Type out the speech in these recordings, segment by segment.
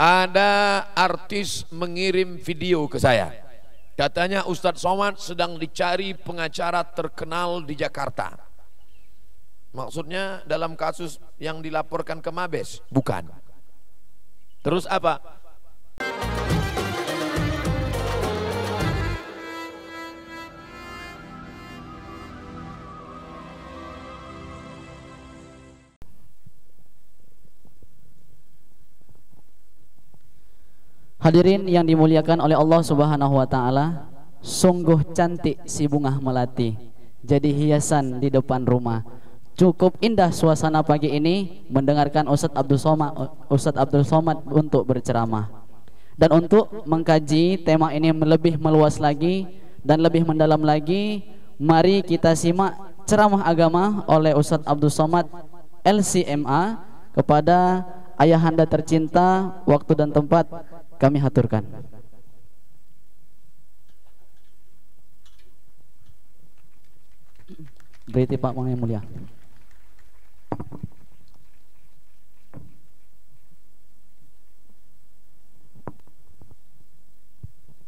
Ada artis mengirim video ke saya. Katanya Ustadz Somad sedang dicari pengacara terkenal di Jakarta. Maksudnya dalam kasus yang dilaporkan ke Mabes? Bukan. Terus apa? Hadirin yang dimuliakan oleh Allah Subhanahu wa taala, sungguh cantik si bunga melati. Jadi hiasan di depan rumah. Cukup indah suasana pagi ini mendengarkan Ustaz Abdul Somad Ustaz Abdul Somad untuk berceramah. Dan untuk mengkaji tema ini lebih meluas lagi dan lebih mendalam lagi, mari kita simak ceramah agama oleh Ustaz Abdul Somad LCMA kepada ayahanda tercinta waktu dan tempat kami haturkan berita Pak Mang yang mulia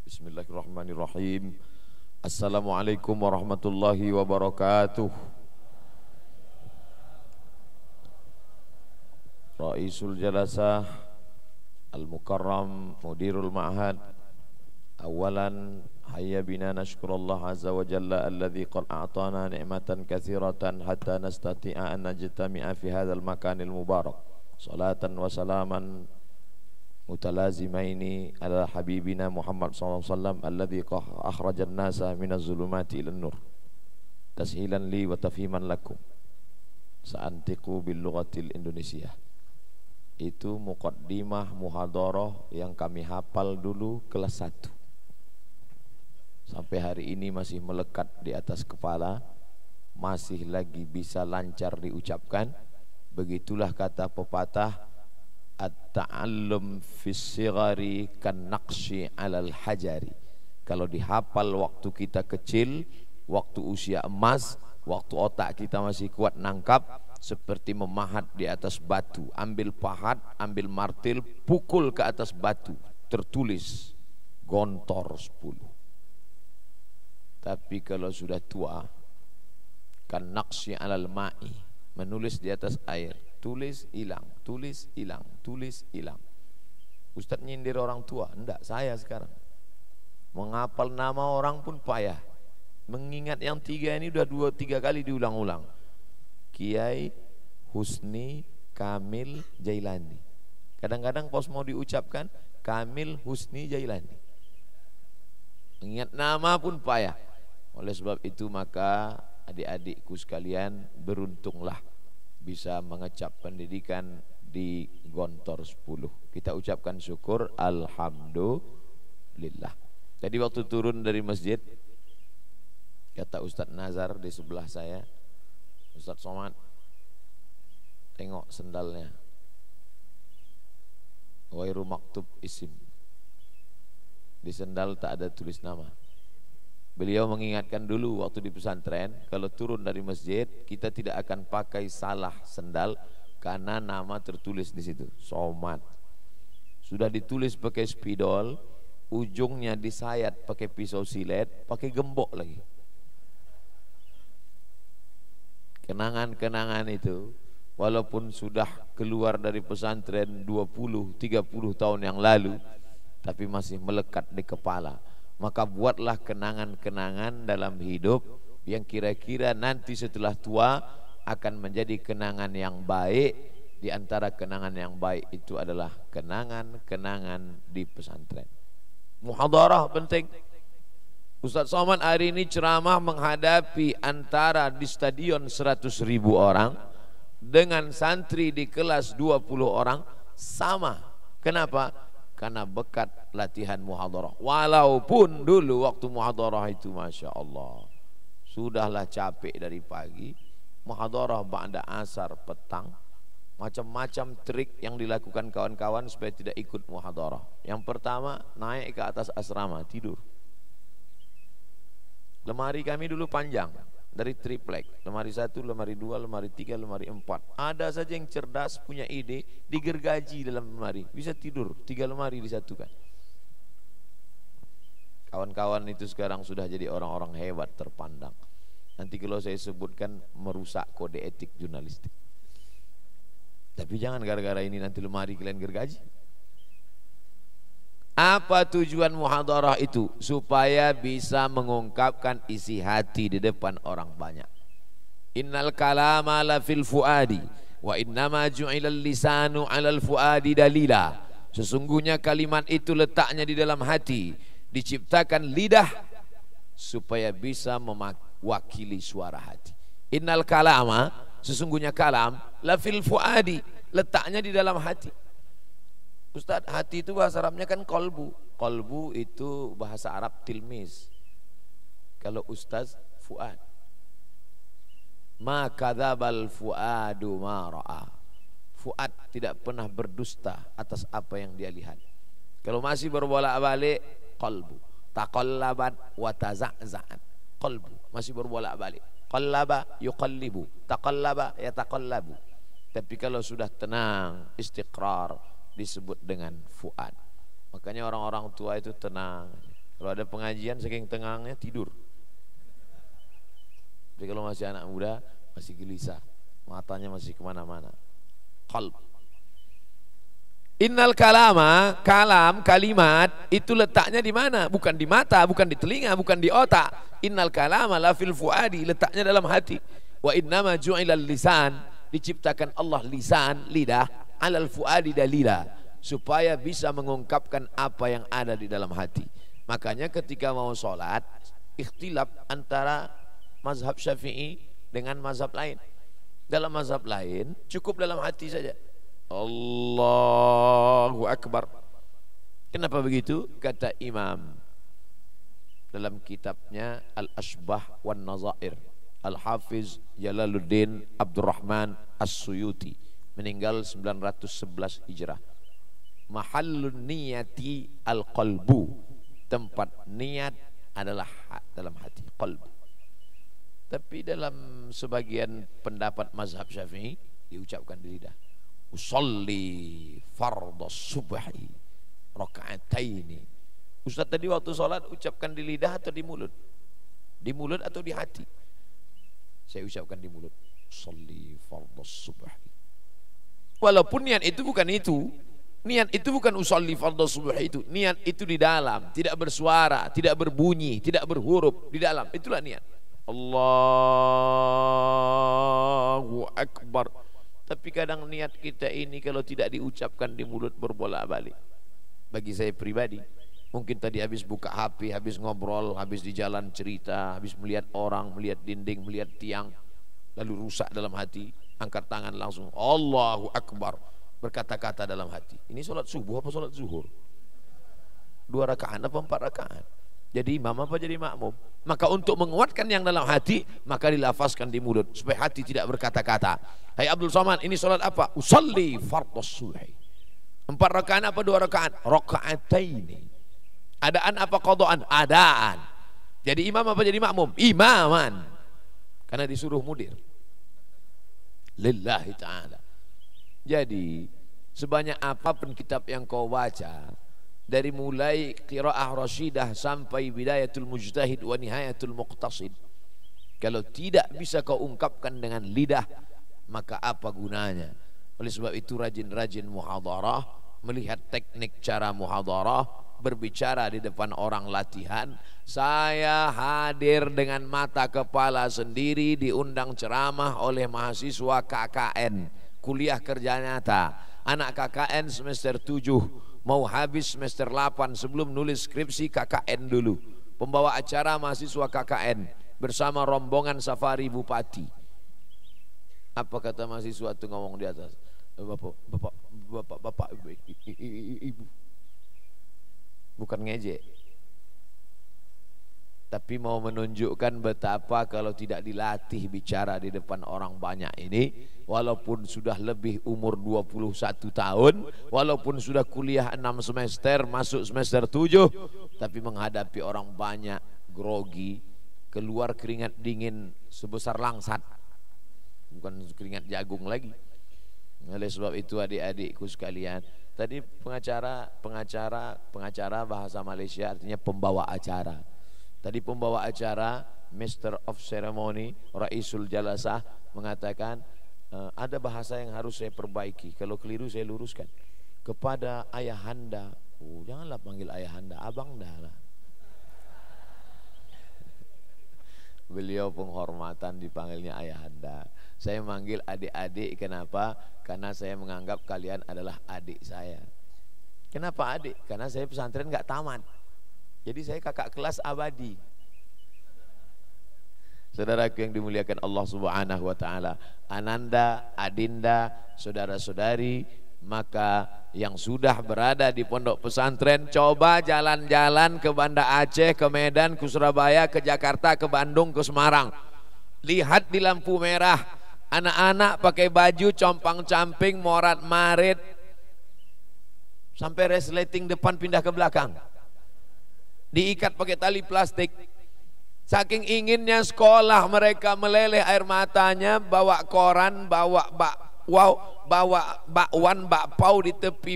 Bismillahirrahmanirrahim Assalamualaikum warahmatullahi wabarakatuh Raisul Jalasah المكرم مدير المعهد أولا هيا بنا نشكر الله عز وجل الذي قد أعطانا نعمة كثيرة حتى نستطيع أن نجتمع في هذا المكان المبارك صلاة وسلاما متلازمين على حبيبنا محمد صلى الله عليه وسلم الذي أخرج الناس من الظلمات إلى النور تسهيلا لي وتفهيما لكم سأنطق باللغة الإندونيسية itu mukaddimah muhadoroh yang kami hafal dulu kelas 1 sampai hari ini masih melekat di atas kepala masih lagi bisa lancar diucapkan begitulah kata pepatah at-ta'allum fis kan naqshi alal hajari kalau dihafal waktu kita kecil waktu usia emas waktu otak kita masih kuat nangkap seperti memahat di atas batu ambil pahat ambil martil pukul ke atas batu tertulis gontor 10 tapi kalau sudah tua kan naksi alal ma'i menulis di atas air tulis hilang tulis hilang tulis hilang Ustaz nyindir orang tua enggak saya sekarang menghafal nama orang pun payah mengingat yang tiga ini sudah dua tiga kali diulang-ulang Kiai Husni Kamil Jailani. Kadang-kadang pos mau diucapkan Kamil Husni Jailani. Ingat nama pun payah. Oleh sebab itu maka adik-adikku sekalian beruntunglah bisa mengecap pendidikan di Gontor 10. Kita ucapkan syukur alhamdulillah. Jadi waktu turun dari masjid kata Ustadz Nazar di sebelah saya, Ustaz Somad tengok sendalnya wairu maktub isim di sendal tak ada tulis nama beliau mengingatkan dulu waktu di pesantren kalau turun dari masjid kita tidak akan pakai salah sendal karena nama tertulis di situ Somad sudah ditulis pakai spidol ujungnya disayat pakai pisau silet pakai gembok lagi kenangan-kenangan itu walaupun sudah keluar dari pesantren 20 30 tahun yang lalu tapi masih melekat di kepala maka buatlah kenangan-kenangan dalam hidup yang kira-kira nanti setelah tua akan menjadi kenangan yang baik di antara kenangan yang baik itu adalah kenangan-kenangan di pesantren muhadarah penting Ustadz Soman hari ini ceramah menghadapi antara di stadion 100 ribu orang dengan santri di kelas 20 orang sama. Kenapa? Karena bekat latihan muhadarah. Walaupun dulu waktu muhadarah itu Masya Allah. Sudahlah capek dari pagi. Muhadarah ba'da asar petang. Macam-macam trik yang dilakukan kawan-kawan supaya tidak ikut muhadarah. Yang pertama naik ke atas asrama tidur Lemari kami dulu panjang dari triplek, lemari satu, lemari dua, lemari tiga, lemari empat. Ada saja yang cerdas punya ide digergaji dalam lemari, bisa tidur tiga lemari disatukan. Kawan-kawan itu sekarang sudah jadi orang-orang hebat terpandang. Nanti kalau saya sebutkan merusak kode etik jurnalistik. Tapi jangan gara-gara ini nanti lemari kalian gergaji. Apa tujuan muhadarah itu? Supaya bisa mengungkapkan isi hati di depan orang banyak. Innal kalama la fil fuadi wa innama ju'ilal lisanu 'alal fuadi dalila. Sesungguhnya kalimat itu letaknya di dalam hati, diciptakan lidah supaya bisa mewakili suara hati. Innal kalama sesungguhnya kalam la fil fuadi letaknya di dalam hati. Ustadz hati itu bahasa Arabnya kan kolbu Kolbu itu bahasa Arab tilmis Kalau Ustaz fuad Ma kadabal fuadu ma ra'a Fuad tidak pernah berdusta atas apa yang dia lihat Kalau masih berbolak-balik kolbu Taqallabat wa taza'za'at Kolbu masih berbolak-balik Qallaba yuqallibu Taqallaba yataqallabu Tapi kalau sudah tenang, istiqrar disebut dengan fuad. Makanya orang-orang tua itu tenang. Kalau ada pengajian saking tenangnya tidur. Tapi kalau masih anak muda masih gelisah, matanya masih kemana-mana. Kalb. Innal kalama, kalam, kalimat itu letaknya di mana? Bukan di mata, bukan di telinga, bukan di otak. Innal kalama la fil fuadi, letaknya dalam hati. Wa innama ju'ilal lisan, diciptakan Allah lisan, lidah alal fuadi dalila supaya bisa mengungkapkan apa yang ada di dalam hati. Makanya ketika mau sholat ikhtilaf antara mazhab syafi'i dengan mazhab lain. Dalam mazhab lain cukup dalam hati saja. Allahu Akbar. Kenapa begitu? Kata Imam dalam kitabnya Al-Asbah wan Nazair Al-Hafiz Jalaluddin Abdurrahman As-Suyuti meninggal 911 Hijrah. Mahallun niyati al-qalbu. Tempat niat adalah dalam hati, qalbu. Tapi dalam sebagian pendapat mazhab Syafi'i diucapkan di lidah. Usolli fardhu subhi rakaataini. Ustaz tadi waktu sholat ucapkan di lidah atau di mulut? Di mulut atau di hati? Saya ucapkan di mulut. Salli fardhu subhi Walaupun niat itu bukan itu. Niat itu bukan usul fardhu subuh itu. Niat itu di dalam, tidak bersuara, tidak berbunyi, tidak berhuruf, di dalam. Itulah niat. Allahu akbar. Tapi kadang niat kita ini kalau tidak diucapkan di mulut berbolak-balik. Bagi saya pribadi, mungkin tadi habis buka HP, habis ngobrol, habis di jalan cerita, habis melihat orang, melihat dinding, melihat tiang, lalu rusak dalam hati angkat tangan langsung Allahu Akbar berkata-kata dalam hati ini sholat subuh apa sholat zuhur dua rakaat apa empat rakaat jadi imam apa jadi makmum maka untuk menguatkan yang dalam hati maka dilafazkan di mulut supaya hati tidak berkata-kata hai Abdul Somad ini sholat apa usalli fardus suhi empat rakaat apa dua rakaat ini adaan apa qadaan adaan jadi imam apa jadi makmum imaman karena disuruh mudir lillahi ta'ala jadi sebanyak apapun kitab yang kau baca dari mulai qiraah rasyidah sampai bidayatul mujtahid wa nihayatul muqtasid kalau tidak bisa kau ungkapkan dengan lidah maka apa gunanya oleh sebab itu rajin-rajin muhadarah melihat teknik cara muhadarah berbicara di depan orang latihan saya hadir dengan mata kepala sendiri diundang ceramah oleh mahasiswa KKN kuliah kerja nyata anak KKN semester 7 mau habis semester 8 sebelum nulis skripsi KKN dulu pembawa acara mahasiswa KKN bersama rombongan safari bupati apa kata mahasiswa itu ngomong di atas bapak bapak bapak bapak ibu bukan ngejek tapi mau menunjukkan betapa kalau tidak dilatih bicara di depan orang banyak ini walaupun sudah lebih umur 21 tahun walaupun sudah kuliah 6 semester masuk semester 7 tapi menghadapi orang banyak grogi keluar keringat dingin sebesar langsat bukan keringat jagung lagi oleh sebab itu adik-adikku sekalian Tadi pengacara, pengacara, pengacara bahasa Malaysia artinya pembawa acara. Tadi pembawa acara, Master of Ceremony, Raisul Jalasah mengatakan e, ada bahasa yang harus saya perbaiki. Kalau keliru saya luruskan. Kepada ayahanda, oh, janganlah panggil ayahanda, abang dah. Beliau penghormatan dipanggilnya ayahanda. Saya manggil adik-adik kenapa? Karena saya menganggap kalian adalah adik saya. Kenapa adik? Karena saya pesantren nggak tamat. Jadi saya kakak kelas abadi. Saudaraku yang dimuliakan Allah Subhanahu wa taala, Ananda, Adinda, saudara-saudari, maka yang sudah berada di pondok pesantren coba jalan-jalan ke Banda Aceh, ke Medan, ke Surabaya, ke Jakarta, ke Bandung, ke Semarang. Lihat di lampu merah Anak-anak pakai baju compang-camping, morat-marit. Sampai resleting depan pindah ke belakang. Diikat pakai tali plastik. Saking inginnya sekolah mereka meleleh air matanya, bawa koran, bawa bak, wow, bawa bakwan, bakpau di tepi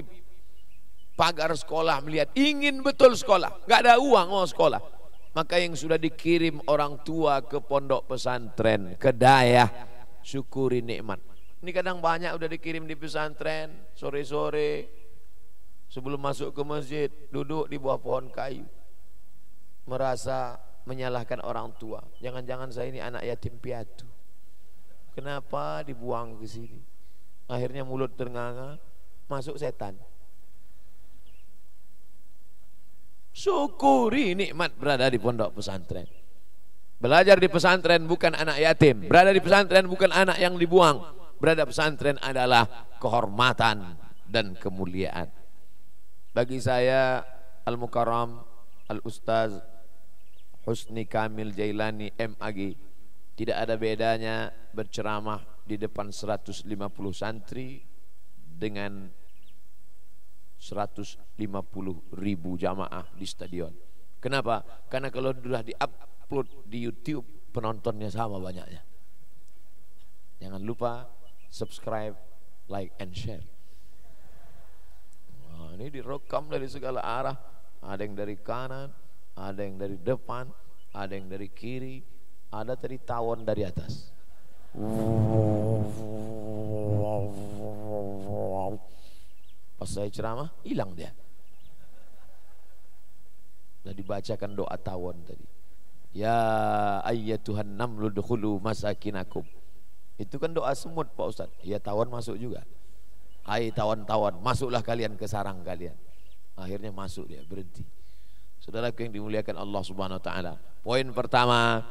pagar sekolah melihat ingin betul sekolah, nggak ada uang mau sekolah. Maka yang sudah dikirim orang tua ke pondok pesantren, ke daya syukuri nikmat. Ini kadang banyak udah dikirim di pesantren sore-sore sebelum masuk ke masjid duduk di bawah pohon kayu merasa menyalahkan orang tua. Jangan-jangan saya ini anak yatim piatu. Kenapa dibuang ke sini? Akhirnya mulut ternganga, masuk setan. Syukuri nikmat berada di pondok pesantren. Belajar di pesantren bukan anak yatim. Berada di pesantren bukan anak yang dibuang. Berada pesantren adalah kehormatan dan kemuliaan. Bagi saya Al-Mukarram Al-Ustaz Husni Kamil Jailani M Agi tidak ada bedanya berceramah di depan 150 santri dengan 150 ribu jamaah di stadion. Kenapa? Karena kalau sudah di up upload di YouTube penontonnya sama banyaknya. Jangan lupa subscribe, like and share. Nah, ini direkam dari segala arah. Ada yang dari kanan, ada yang dari depan, ada yang dari kiri, ada dari tawon dari atas. Pas saya ceramah, hilang dia. Sudah dibacakan doa tawon tadi. Ya ayyatuhan namlu dukhulu masakinakum. Itu kan doa semut Pak Ustaz. Ya tawan masuk juga. Hai tawan-tawan, masuklah kalian ke sarang kalian. Akhirnya masuk dia, berhenti. Saudaraku yang dimuliakan Allah Subhanahu wa taala. Poin pertama,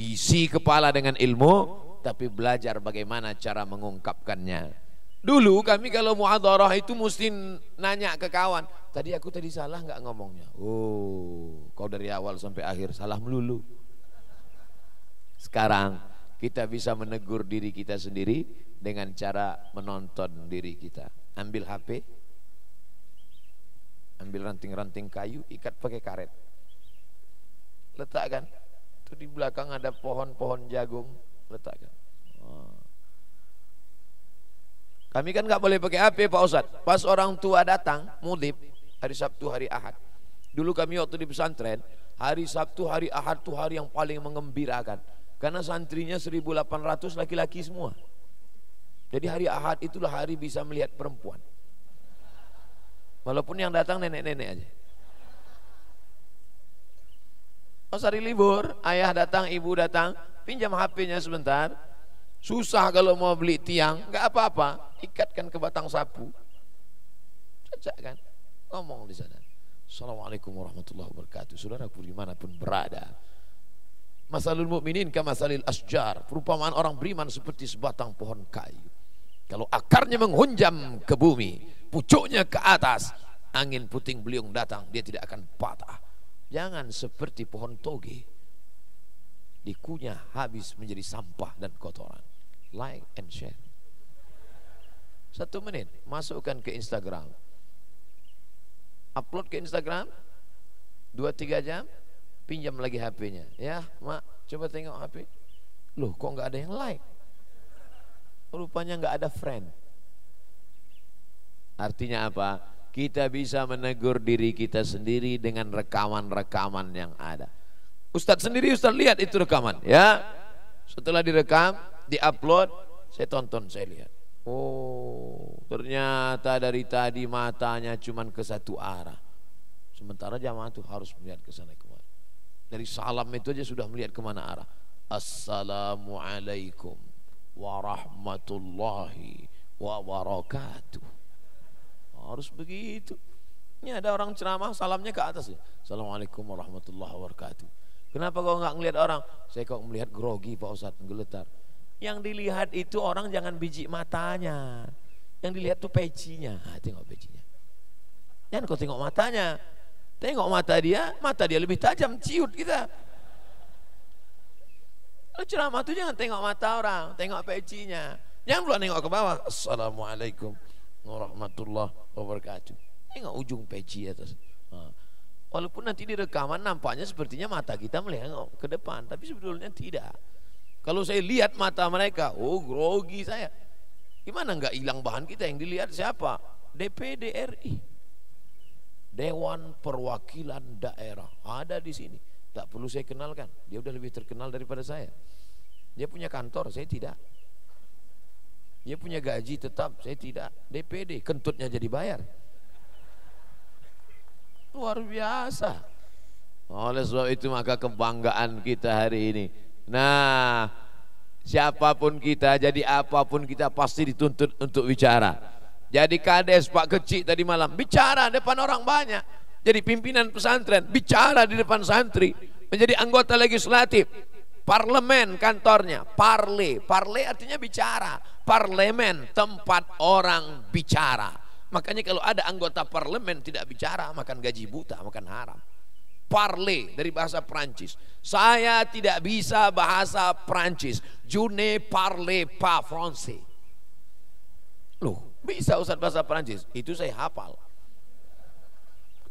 isi kepala dengan ilmu tapi belajar bagaimana cara mengungkapkannya. Dulu kami kalau muadzarah itu mesti nanya ke kawan, Tadi aku tadi salah nggak ngomongnya. Oh, kau dari awal sampai akhir salah melulu. Sekarang kita bisa menegur diri kita sendiri dengan cara menonton diri kita. Ambil HP, ambil ranting-ranting kayu, ikat pakai karet. Letakkan. Itu di belakang ada pohon-pohon jagung, letakkan. Oh. Kami kan nggak boleh pakai HP Pak Ustadz. Pas orang tua datang, mudip hari Sabtu hari Ahad dulu kami waktu di pesantren hari Sabtu hari Ahad tuh hari yang paling mengembirakan karena santrinya 1800 laki-laki semua jadi hari Ahad itulah hari bisa melihat perempuan walaupun yang datang nenek-nenek aja Pas hari libur, ayah datang, ibu datang, pinjam HP-nya sebentar. Susah kalau mau beli tiang, nggak apa-apa, ikatkan ke batang sapu. Cocok kan? ngomong di sana. Assalamualaikum warahmatullahi wabarakatuh. Saudara Saudaraku dimanapun berada. Masalul mukminin ke masalil asjar. Perumpamaan orang beriman seperti sebatang pohon kayu. Kalau akarnya menghunjam ke bumi, pucuknya ke atas, angin puting beliung datang, dia tidak akan patah. Jangan seperti pohon toge. Dikunyah habis menjadi sampah dan kotoran. Like and share. Satu menit, masukkan ke Instagram upload ke Instagram dua tiga jam pinjam lagi HP-nya ya mak coba tengok HP loh kok nggak ada yang like rupanya nggak ada friend artinya apa kita bisa menegur diri kita sendiri dengan rekaman-rekaman yang ada Ustadz sendiri Ustadz lihat itu rekaman ya setelah direkam diupload saya tonton saya lihat Oh, ternyata dari tadi matanya cuma ke satu arah. Sementara jamaah itu harus melihat ke sana kemari. Dari salam itu aja sudah melihat kemana arah. Assalamualaikum warahmatullahi wabarakatuh. Harus begitu. Ini ada orang ceramah salamnya ke atas. Ya. Assalamualaikum warahmatullahi wabarakatuh. Kenapa kau nggak ngelihat orang? Saya kok melihat grogi Pak Ustadz geletar. Yang dilihat itu orang jangan biji matanya. Yang dilihat tuh pecinya. Nah, tengok pecinya. Jangan kau tengok matanya. Tengok mata dia, mata dia lebih tajam, ciut kita. Kalau ceramah tuh jangan tengok mata orang, tengok pecinya. Jangan pula nengok ke bawah. Assalamualaikum warahmatullahi wabarakatuh. Tengok ujung peci atas. Walaupun nanti di rekaman nampaknya sepertinya mata kita melihat ke depan, tapi sebetulnya tidak. Kalau saya lihat mata mereka, oh grogi saya. Gimana nggak hilang bahan kita yang dilihat siapa? DPD RI. Dewan Perwakilan Daerah ada di sini. Tak perlu saya kenalkan, dia udah lebih terkenal daripada saya. Dia punya kantor, saya tidak. Dia punya gaji tetap, saya tidak. DPD kentutnya jadi bayar. Luar biasa. Oleh sebab itu maka kebanggaan kita hari ini Nah, siapapun kita, jadi apapun kita pasti dituntut untuk bicara. Jadi kades Pak Kecik tadi malam bicara depan orang banyak. Jadi pimpinan pesantren bicara di depan santri, menjadi anggota legislatif, parlemen kantornya, parle, parle artinya bicara, parlemen tempat orang bicara. Makanya kalau ada anggota parlemen tidak bicara, makan gaji buta, makan haram parle dari bahasa Prancis. Saya tidak bisa bahasa Prancis. Je ne parle pas français. Loh, bisa Ustaz bahasa Prancis? Itu saya hafal.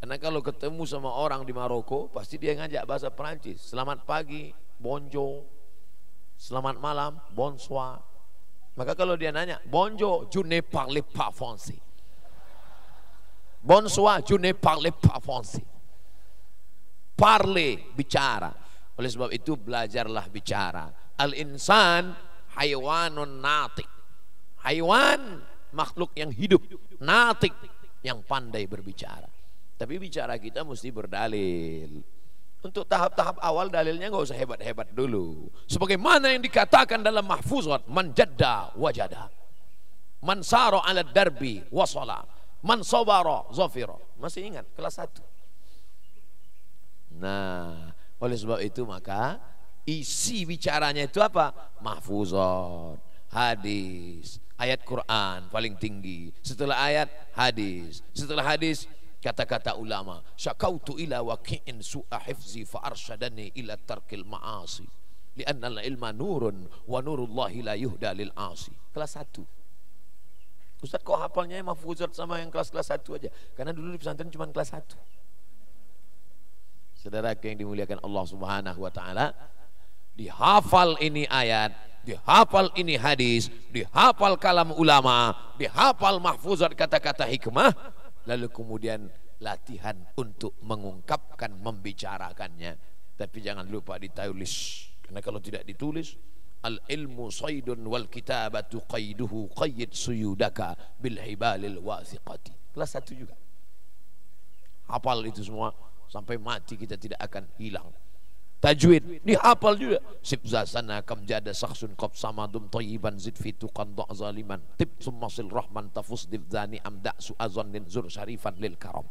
Karena kalau ketemu sama orang di Maroko, pasti dia ngajak bahasa Prancis. Selamat pagi, bonjour. Selamat malam, bonsoir. Maka kalau dia nanya, bonjour, je ne parle pas français. Bonsoir, je ne parle pas français parle bicara oleh sebab itu belajarlah bicara al insan haywanun natik haywan makhluk yang hidup natik yang pandai berbicara tapi bicara kita mesti berdalil untuk tahap-tahap awal dalilnya nggak usah hebat-hebat dulu sebagaimana yang dikatakan dalam mahfuzat jadda wajada man saro ala darbi wasala man sobaro zofiro masih ingat kelas 1 Nah, oleh sebab itu maka isi bicaranya itu apa? Mahfuzat, hadis, ayat Quran paling tinggi. Setelah ayat hadis, setelah hadis kata-kata ulama. Syakautu ila waqi'in su'a hifzi fa arsyadani ila tarkil ma'asi. Li'anna ilma nurun wa nurullahi la yuhda lil asi. Kelas satu Ustaz kok hafalnya mahfuzat sama yang kelas-kelas satu aja? Karena dulu di pesantren cuma kelas satu Saudara yang dimuliakan Allah Subhanahu wa taala, dihafal ini ayat, dihafal ini hadis, dihafal kalam ulama, dihafal mahfuzat kata-kata hikmah, lalu kemudian latihan untuk mengungkapkan, membicarakannya. Tapi jangan lupa ditulis. Karena kalau tidak ditulis, al ilmu saydun wal kitabatu qaiduhu qayyid suyudaka bil hibalil wasiqati. Kelas satu juga. Hafal itu semua sampai mati kita tidak akan hilang tajwid dihafal juga sana kam jada saksun qab samadum tayyiban zid fi tuqan da' zaliman tib summasil rahman tafus dibzani amda azan din zur syarifan lil karam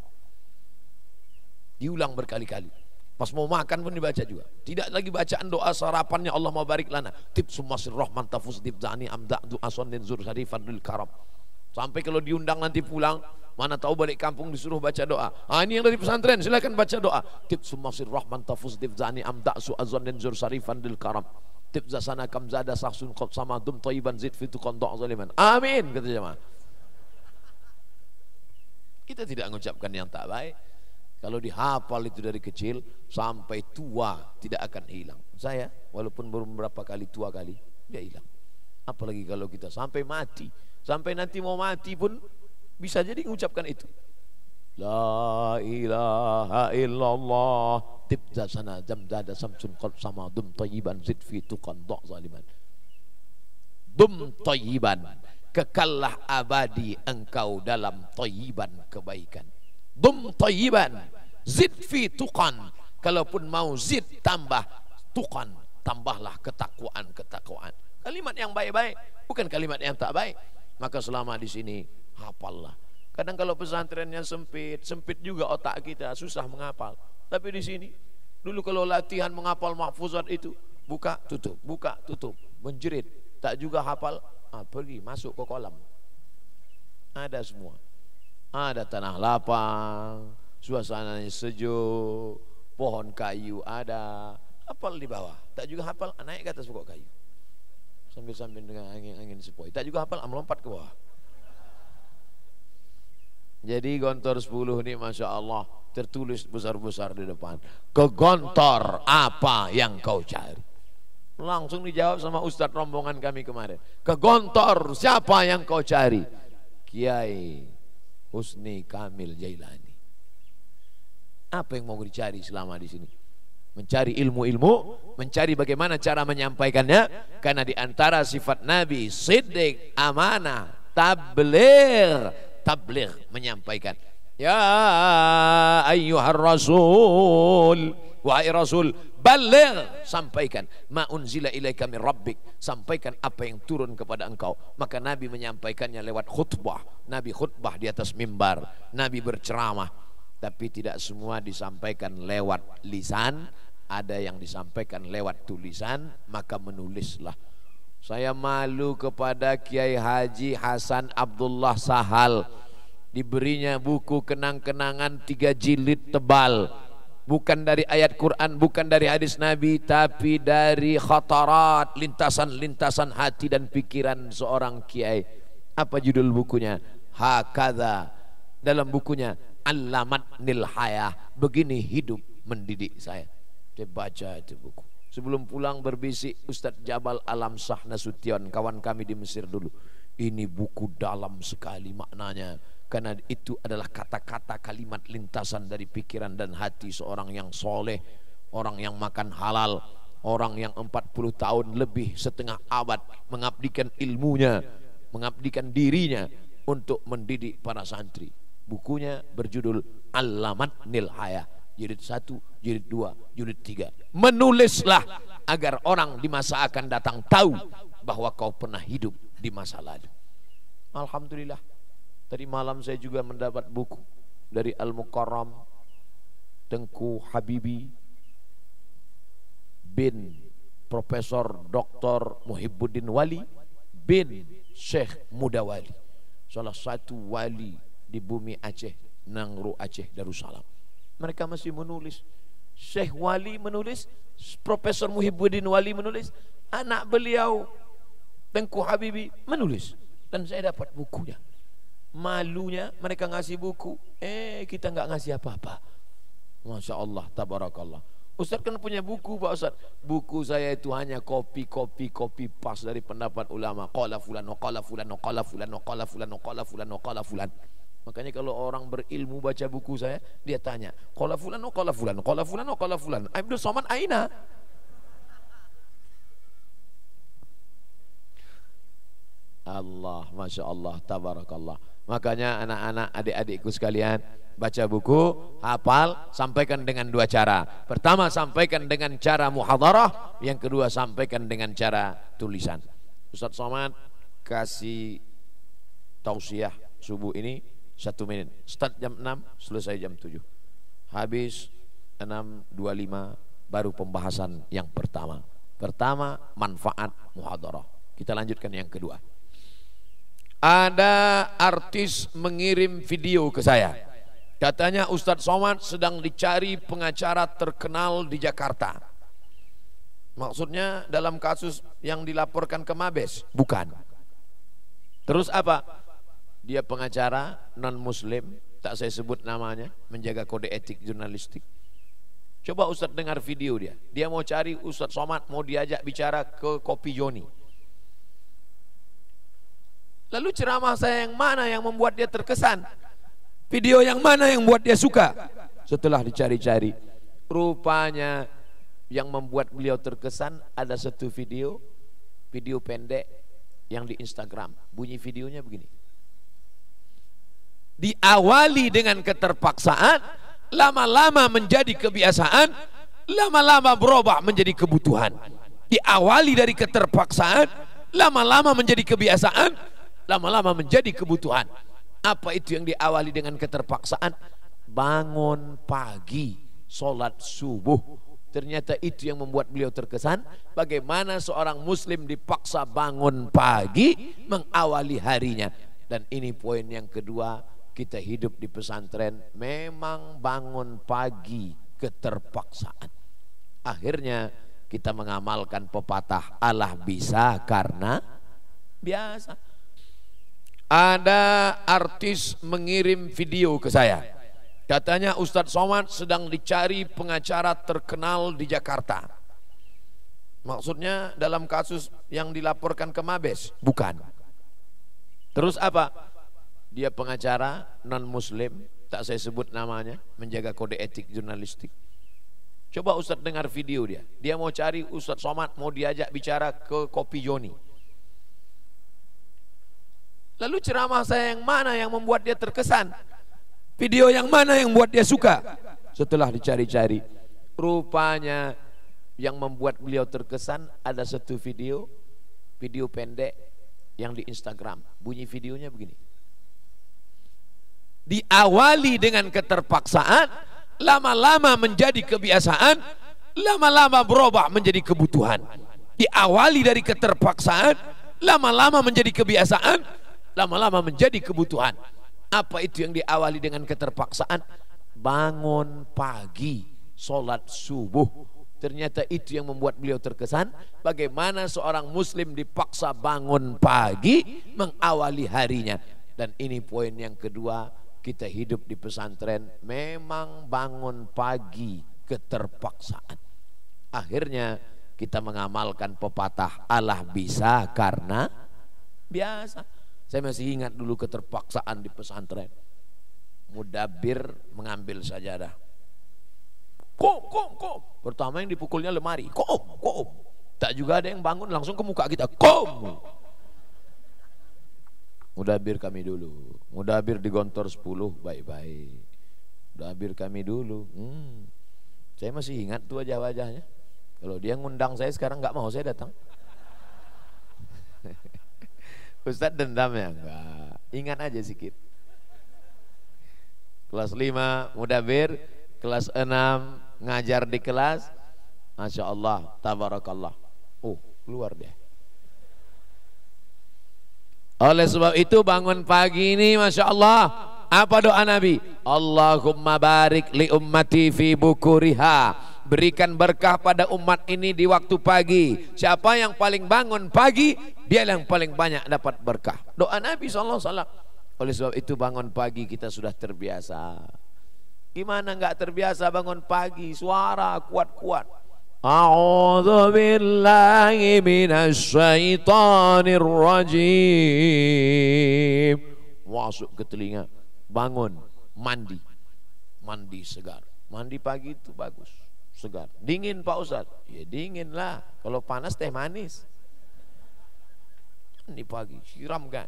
diulang berkali-kali pas mau makan pun dibaca juga tidak lagi bacaan doa sarapannya Allah mau barik lana tib summasil rahman tafus dibzani amda azan din zur syarifan lil karam sampai kalau diundang nanti pulang Mana tahu balik kampung disuruh baca doa. Ah ini yang dari pesantren, silakan baca doa. Tibsu masir rahman tafuz dibzani su azwan dan zur sarifan dil karam. Tibza sana kamzada sahsun qad sama dum tayyiban zid fitu qandaq zaliman. Amin kata jemaah. Kita tidak mengucapkan yang tak baik. Kalau dihafal itu dari kecil sampai tua tidak akan hilang. Saya walaupun baru beberapa kali tua kali, dia hilang. Apalagi kalau kita sampai mati, sampai nanti mau mati pun bisa jadi mengucapkan itu. La ilaha illallah tibda sana zamzada samsun qad dum tayyiban zid fi tuqan dha zaliman. Dum tayyiban kekallah abadi engkau dalam tayyiban kebaikan. Dum tayyiban zid fi tuqan kalaupun mau zid tambah tuqan tambahlah ketakwaan ketakwaan. Kalimat yang baik-baik bukan kalimat yang tak baik. Maka selama di sini hafallah. Kadang kalau pesantrennya sempit, sempit juga otak kita, susah menghafal. Tapi di sini, dulu kalau latihan menghafal mahfuzat itu, buka tutup, buka tutup, menjerit, tak juga hafal, ah, pergi masuk ke kolam. Ada semua. Ada tanah lapang, suasananya sejuk, pohon kayu ada, hafal di bawah, tak juga hafal, naik ke atas pokok kayu. Sambil-sambil dengan angin-angin sepoi, tak juga hafal, ah, melompat ke bawah. Jadi gontor 10 ini Masya Allah tertulis besar-besar di depan. Ke gontor apa yang kau cari? Langsung dijawab sama Ustadz rombongan kami kemarin. Ke gontor siapa yang kau cari? Kiai Husni Kamil Jailani. Apa yang mau dicari selama di sini? mencari ilmu-ilmu, mencari bagaimana cara menyampaikannya karena di antara sifat Nabi siddiq, amanah, tabligh, tabligh menyampaikan ya ayyuhar rasul wahai rasul baligh sampaikan ma unzila ilaika min rabbik sampaikan apa yang turun kepada engkau maka nabi menyampaikannya lewat khutbah nabi khutbah di atas mimbar nabi berceramah tapi tidak semua disampaikan lewat lisan ada yang disampaikan lewat tulisan maka menulislah saya malu kepada Kiai Haji Hasan Abdullah Sahal. Diberinya buku kenang-kenangan tiga jilid tebal. Bukan dari ayat Quran, bukan dari hadis Nabi, tapi dari khatarat, lintasan-lintasan hati dan pikiran seorang kiai. Apa judul bukunya? Hakada. Dalam bukunya, Alamat Nilhayah. Begini hidup mendidik saya. Saya baca itu buku. Sebelum pulang berbisik Ustadz Jabal Alam Sahna Sution Kawan kami di Mesir dulu Ini buku dalam sekali maknanya Karena itu adalah kata-kata kalimat lintasan dari pikiran dan hati seorang yang soleh Orang yang makan halal Orang yang 40 tahun lebih setengah abad Mengabdikan ilmunya Mengabdikan dirinya Untuk mendidik para santri Bukunya berjudul Alamat Nilhayah jilid satu, jilid dua, jilid tiga. Menulislah agar orang di masa akan datang tahu bahwa kau pernah hidup di masa lalu. Alhamdulillah. Tadi malam saya juga mendapat buku dari Al-Mukarram Tengku Habibi bin Profesor Dr. Muhibuddin Wali bin Syekh Mudawali salah satu wali di bumi Aceh Nangru Aceh Darussalam mereka masih menulis. Syekh Wali menulis, Profesor Muhibuddin Wali menulis, anak beliau Tengku Habibi menulis dan saya dapat bukunya. Malunya mereka ngasih buku, eh kita nggak ngasih apa-apa. Masya Allah, tabarakallah. Ustaz kan punya buku Pak Ustaz Buku saya itu hanya kopi-kopi-kopi pas dari pendapat ulama Qala fulan, qala fulan, qala fulan, qala fulan, qala fulan, qala fulan, qala fulan, qala fulan. Makanya kalau orang berilmu baca buku saya, dia tanya, "Qala fulan, oh qala fulan, qala fulan, oh qala fulan." Abdul Somad aina? Allah, Masya Allah, Tabarakallah. Makanya anak-anak adik-adikku sekalian, baca buku, hafal, sampaikan dengan dua cara. Pertama, sampaikan dengan cara muhadarah. Yang kedua, sampaikan dengan cara tulisan. Ustaz Somad, kasih tausiah subuh ini satu menit. Start jam 6, selesai jam 7. Habis 6.25 baru pembahasan yang pertama. Pertama manfaat muhadarah. Kita lanjutkan yang kedua. Ada artis mengirim video ke saya. Katanya Ustadz Somad sedang dicari pengacara terkenal di Jakarta. Maksudnya dalam kasus yang dilaporkan ke Mabes? Bukan. Terus apa? Dia pengacara non muslim, tak saya sebut namanya, menjaga kode etik jurnalistik. Coba Ustaz dengar video dia. Dia mau cari Ustaz Somad mau diajak bicara ke Kopi Joni. Lalu ceramah saya yang mana yang membuat dia terkesan? Video yang mana yang membuat dia suka? Setelah dicari-cari, rupanya yang membuat beliau terkesan ada satu video, video pendek yang di Instagram. Bunyi videonya begini diawali dengan keterpaksaan lama-lama menjadi kebiasaan lama-lama berubah menjadi kebutuhan diawali dari keterpaksaan lama-lama menjadi kebiasaan lama-lama menjadi kebutuhan apa itu yang diawali dengan keterpaksaan bangun pagi sholat subuh ternyata itu yang membuat beliau terkesan bagaimana seorang muslim dipaksa bangun pagi mengawali harinya dan ini poin yang kedua kita hidup di pesantren memang bangun pagi keterpaksaan. Akhirnya kita mengamalkan pepatah Allah bisa karena biasa. Ada artis mengirim video ke saya. Katanya Ustadz Somad sedang dicari pengacara terkenal di Jakarta. Maksudnya dalam kasus yang dilaporkan ke Mabes? Bukan. Terus apa? Dia pengacara non-muslim, tak saya sebut namanya, menjaga kode etik jurnalistik. Coba Ustadz dengar video dia. Dia mau cari Ustadz Somad, mau diajak bicara ke Kopi Joni. Lalu ceramah saya yang mana yang membuat dia terkesan? Video yang mana yang membuat dia suka? Setelah dicari-cari, rupanya yang membuat beliau terkesan ada satu video, video pendek yang di Instagram. Bunyi videonya begini diawali dengan keterpaksaan, lama-lama menjadi kebiasaan, lama-lama berubah menjadi kebutuhan. Diawali dari keterpaksaan, lama-lama menjadi kebiasaan, lama-lama menjadi kebutuhan. Apa itu yang diawali dengan keterpaksaan? Bangun pagi, sholat subuh. Ternyata itu yang membuat beliau terkesan bagaimana seorang muslim dipaksa bangun pagi mengawali harinya. Dan ini poin yang kedua, kita hidup di pesantren memang bangun pagi keterpaksaan. Akhirnya kita mengamalkan pepatah Allah bisa karena biasa. Saya masih ingat dulu keterpaksaan di pesantren. Mudabir mengambil sajadah. Kok, kok, kok. Pertama yang dipukulnya lemari. Kok, kok. Tak juga ada yang bangun langsung ke muka kita. Kok. Mudabir kami dulu. Mudabir di Gontor 10 baik-baik. Mudabir kami dulu. Hmm. Saya masih ingat tuh wajah wajahnya. Kalau dia ngundang saya sekarang nggak mau saya datang. Ustaz dendam ya enggak. Ingat aja sedikit. Kelas 5 mudabir, kelas 6 ngajar di kelas. Masya Allah, tabarakallah. Oh, keluar deh. Oleh sebab itu bangun pagi ini Masya Allah Apa doa Nabi? Allahumma barik li ummati fi bukuriha Berikan berkah pada umat ini di waktu pagi Siapa yang paling bangun pagi Dia yang paling banyak dapat berkah Doa Nabi SAW Oleh sebab itu bangun pagi kita sudah terbiasa Gimana enggak terbiasa bangun pagi Suara kuat-kuat أعوذ بالله من الشيطان الرجيم masuk ke telinga bangun mandi mandi segar mandi pagi itu bagus segar dingin Pak Ustad ya dingin lah kalau panas teh manis mandi pagi siram kan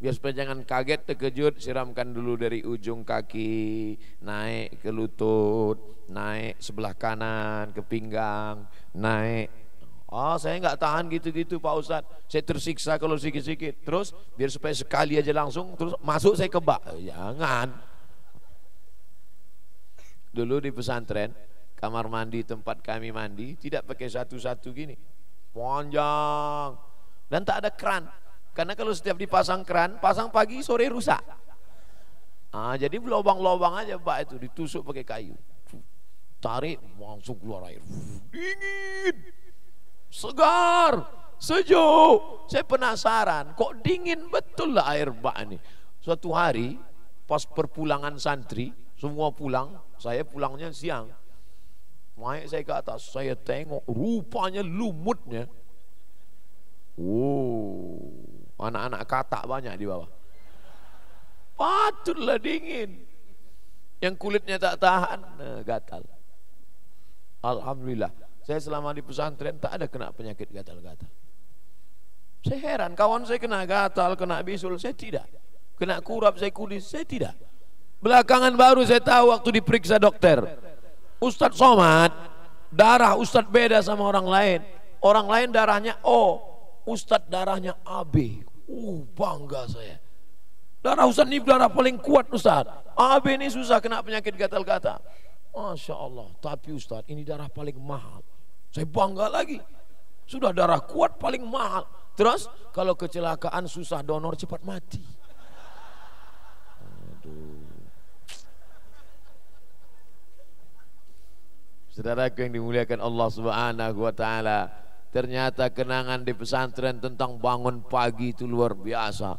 biar supaya jangan kaget terkejut siramkan dulu dari ujung kaki naik ke lutut naik sebelah kanan ke pinggang naik oh saya nggak tahan gitu-gitu Pak Ustad saya tersiksa kalau sikit-sikit terus biar supaya sekali aja langsung terus masuk saya kebak jangan dulu di pesantren kamar mandi tempat kami mandi tidak pakai satu-satu gini panjang dan tak ada keran karena kalau setiap dipasang keran, pasang pagi sore rusak. Ah, jadi lubang-lubang aja pak itu ditusuk pakai kayu. Tarik langsung keluar air. Dingin. Segar. Sejuk. Saya penasaran kok dingin betul lah air bak ini. Suatu hari pas perpulangan santri, semua pulang, saya pulangnya siang. Naik saya ke atas, saya tengok rupanya lumutnya. oh Anak-anak katak banyak di bawah. Patutlah dingin. Yang kulitnya tak tahan, eh, gatal. Alhamdulillah. Saya selama di pesantren tak ada kena penyakit gatal-gatal. Saya heran, kawan saya kena gatal, kena bisul, saya tidak. Kena kurap, saya kudis, saya tidak. Belakangan baru saya tahu waktu diperiksa dokter. Ustadz Somad, darah Ustadz beda sama orang lain. Orang lain darahnya O, Ustadz darahnya AB. Uh, bangga saya. Darah Ustaz ini darah paling kuat Ustaz. AB ini susah kena penyakit gatal-gatal. Masya Allah. Tapi Ustaz ini darah paling mahal. Saya bangga lagi. Sudah darah kuat paling mahal. Terus kalau kecelakaan susah donor cepat mati. saudara Saudaraku yang dimuliakan Allah Subhanahu wa taala, Ternyata kenangan di pesantren tentang bangun pagi itu luar biasa.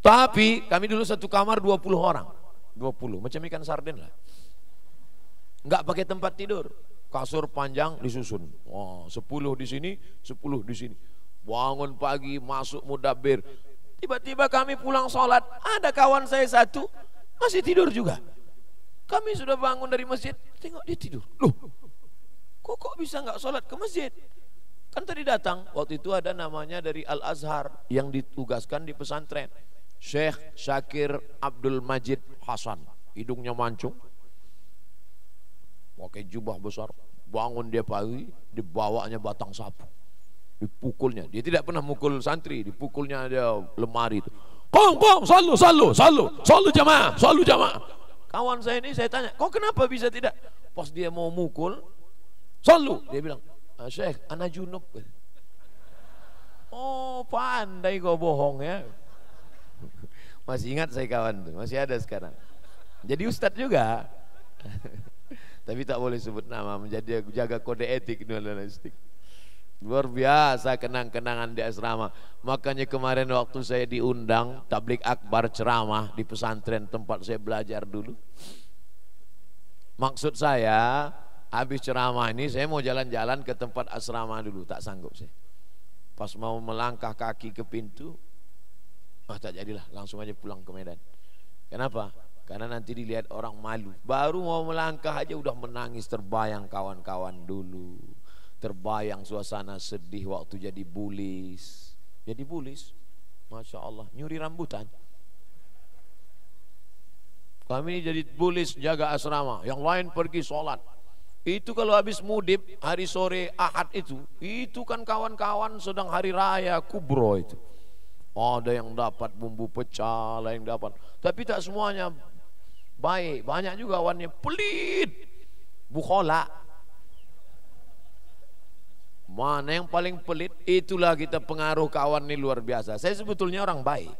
Tapi kami dulu satu kamar 20 orang. 20, macam ikan sarden lah. Enggak pakai tempat tidur. Kasur panjang disusun. Wah, 10 di sini, 10 di sini. Bangun pagi masuk mudabir. Tiba-tiba kami pulang sholat, ada kawan saya satu masih tidur juga. Kami sudah bangun dari masjid, tengok dia tidur. Loh, kok kok bisa nggak sholat ke masjid? Kan tadi datang, waktu itu ada namanya dari Al-Azhar yang ditugaskan di pesantren. Syekh Syakir Abdul Majid Hasan. Hidungnya mancung. Pakai jubah besar. Bangun dia pagi, dibawanya batang sapu. Dipukulnya. Dia tidak pernah mukul santri, dipukulnya dia lemari itu. Kong, kong, selalu, selalu, selalu, selalu jamaah, selalu jamaah. Kawan saya ini saya tanya, kok kenapa bisa tidak? Pas dia mau mukul, selalu. Dia bilang, Ah, Syekh, anak junub. Oh, pandai kau bohong ya. Masih ingat saya kawan tuh, masih ada sekarang. Jadi ustadz juga. Tapi tak boleh sebut nama, menjadi jaga kode etik nulanistik. Luar biasa kenang-kenangan di asrama. Makanya kemarin waktu saya diundang tablik akbar ceramah di pesantren tempat saya belajar dulu. Maksud saya habis ceramah ini saya mau jalan-jalan ke tempat asrama dulu, tak sanggup saya. Pas mau melangkah kaki ke pintu, ah tak jadilah, langsung aja pulang ke Medan. Kenapa? Karena nanti dilihat orang malu. Baru mau melangkah aja udah menangis terbayang kawan-kawan dulu. Terbayang suasana sedih waktu jadi bulis. Jadi bulis, Masya Allah, nyuri rambutan. Kami ini jadi bulis jaga asrama, yang lain pergi sholat, itu kalau habis mudik hari sore ahad itu, itu kan kawan-kawan sedang hari raya kubro itu. Ada yang dapat bumbu pecah, ada yang dapat. Tapi tak semuanya baik, banyak juga kawannya pelit. Bukhola. Mana yang paling pelit, itulah kita pengaruh kawan ini luar biasa. Saya sebetulnya orang baik.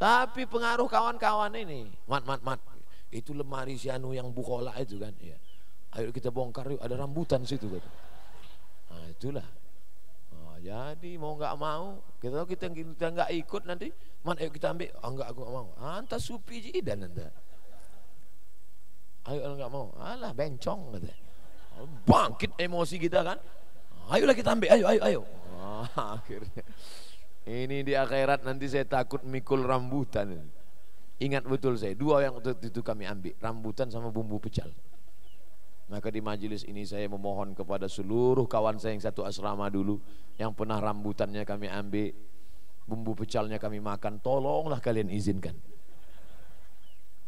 Tapi pengaruh kawan-kawan ini, mat, mat, mat. Itu lemari si anu yang bukola itu kan. Ya ayo kita bongkar yuk, ada rambutan situ kata. Nah itulah. Oh, jadi mau nggak mau, kita tahu kita kita nggak ikut nanti, man ayo kita ambil, ah, enggak aku nggak mau. Anta ah, supi jidan anda. Ayo nggak mau, alah bencong kata. Bangkit emosi kita kan, ayolah kita ambil, ayo ayo ayo. Ah, akhirnya ini di akhirat nanti saya takut mikul rambutan. Ingat betul saya, dua yang waktu itu kami ambil, rambutan sama bumbu pecal. Maka di majelis ini saya memohon kepada seluruh kawan saya yang satu asrama dulu Yang pernah rambutannya kami ambil Bumbu pecalnya kami makan Tolonglah kalian izinkan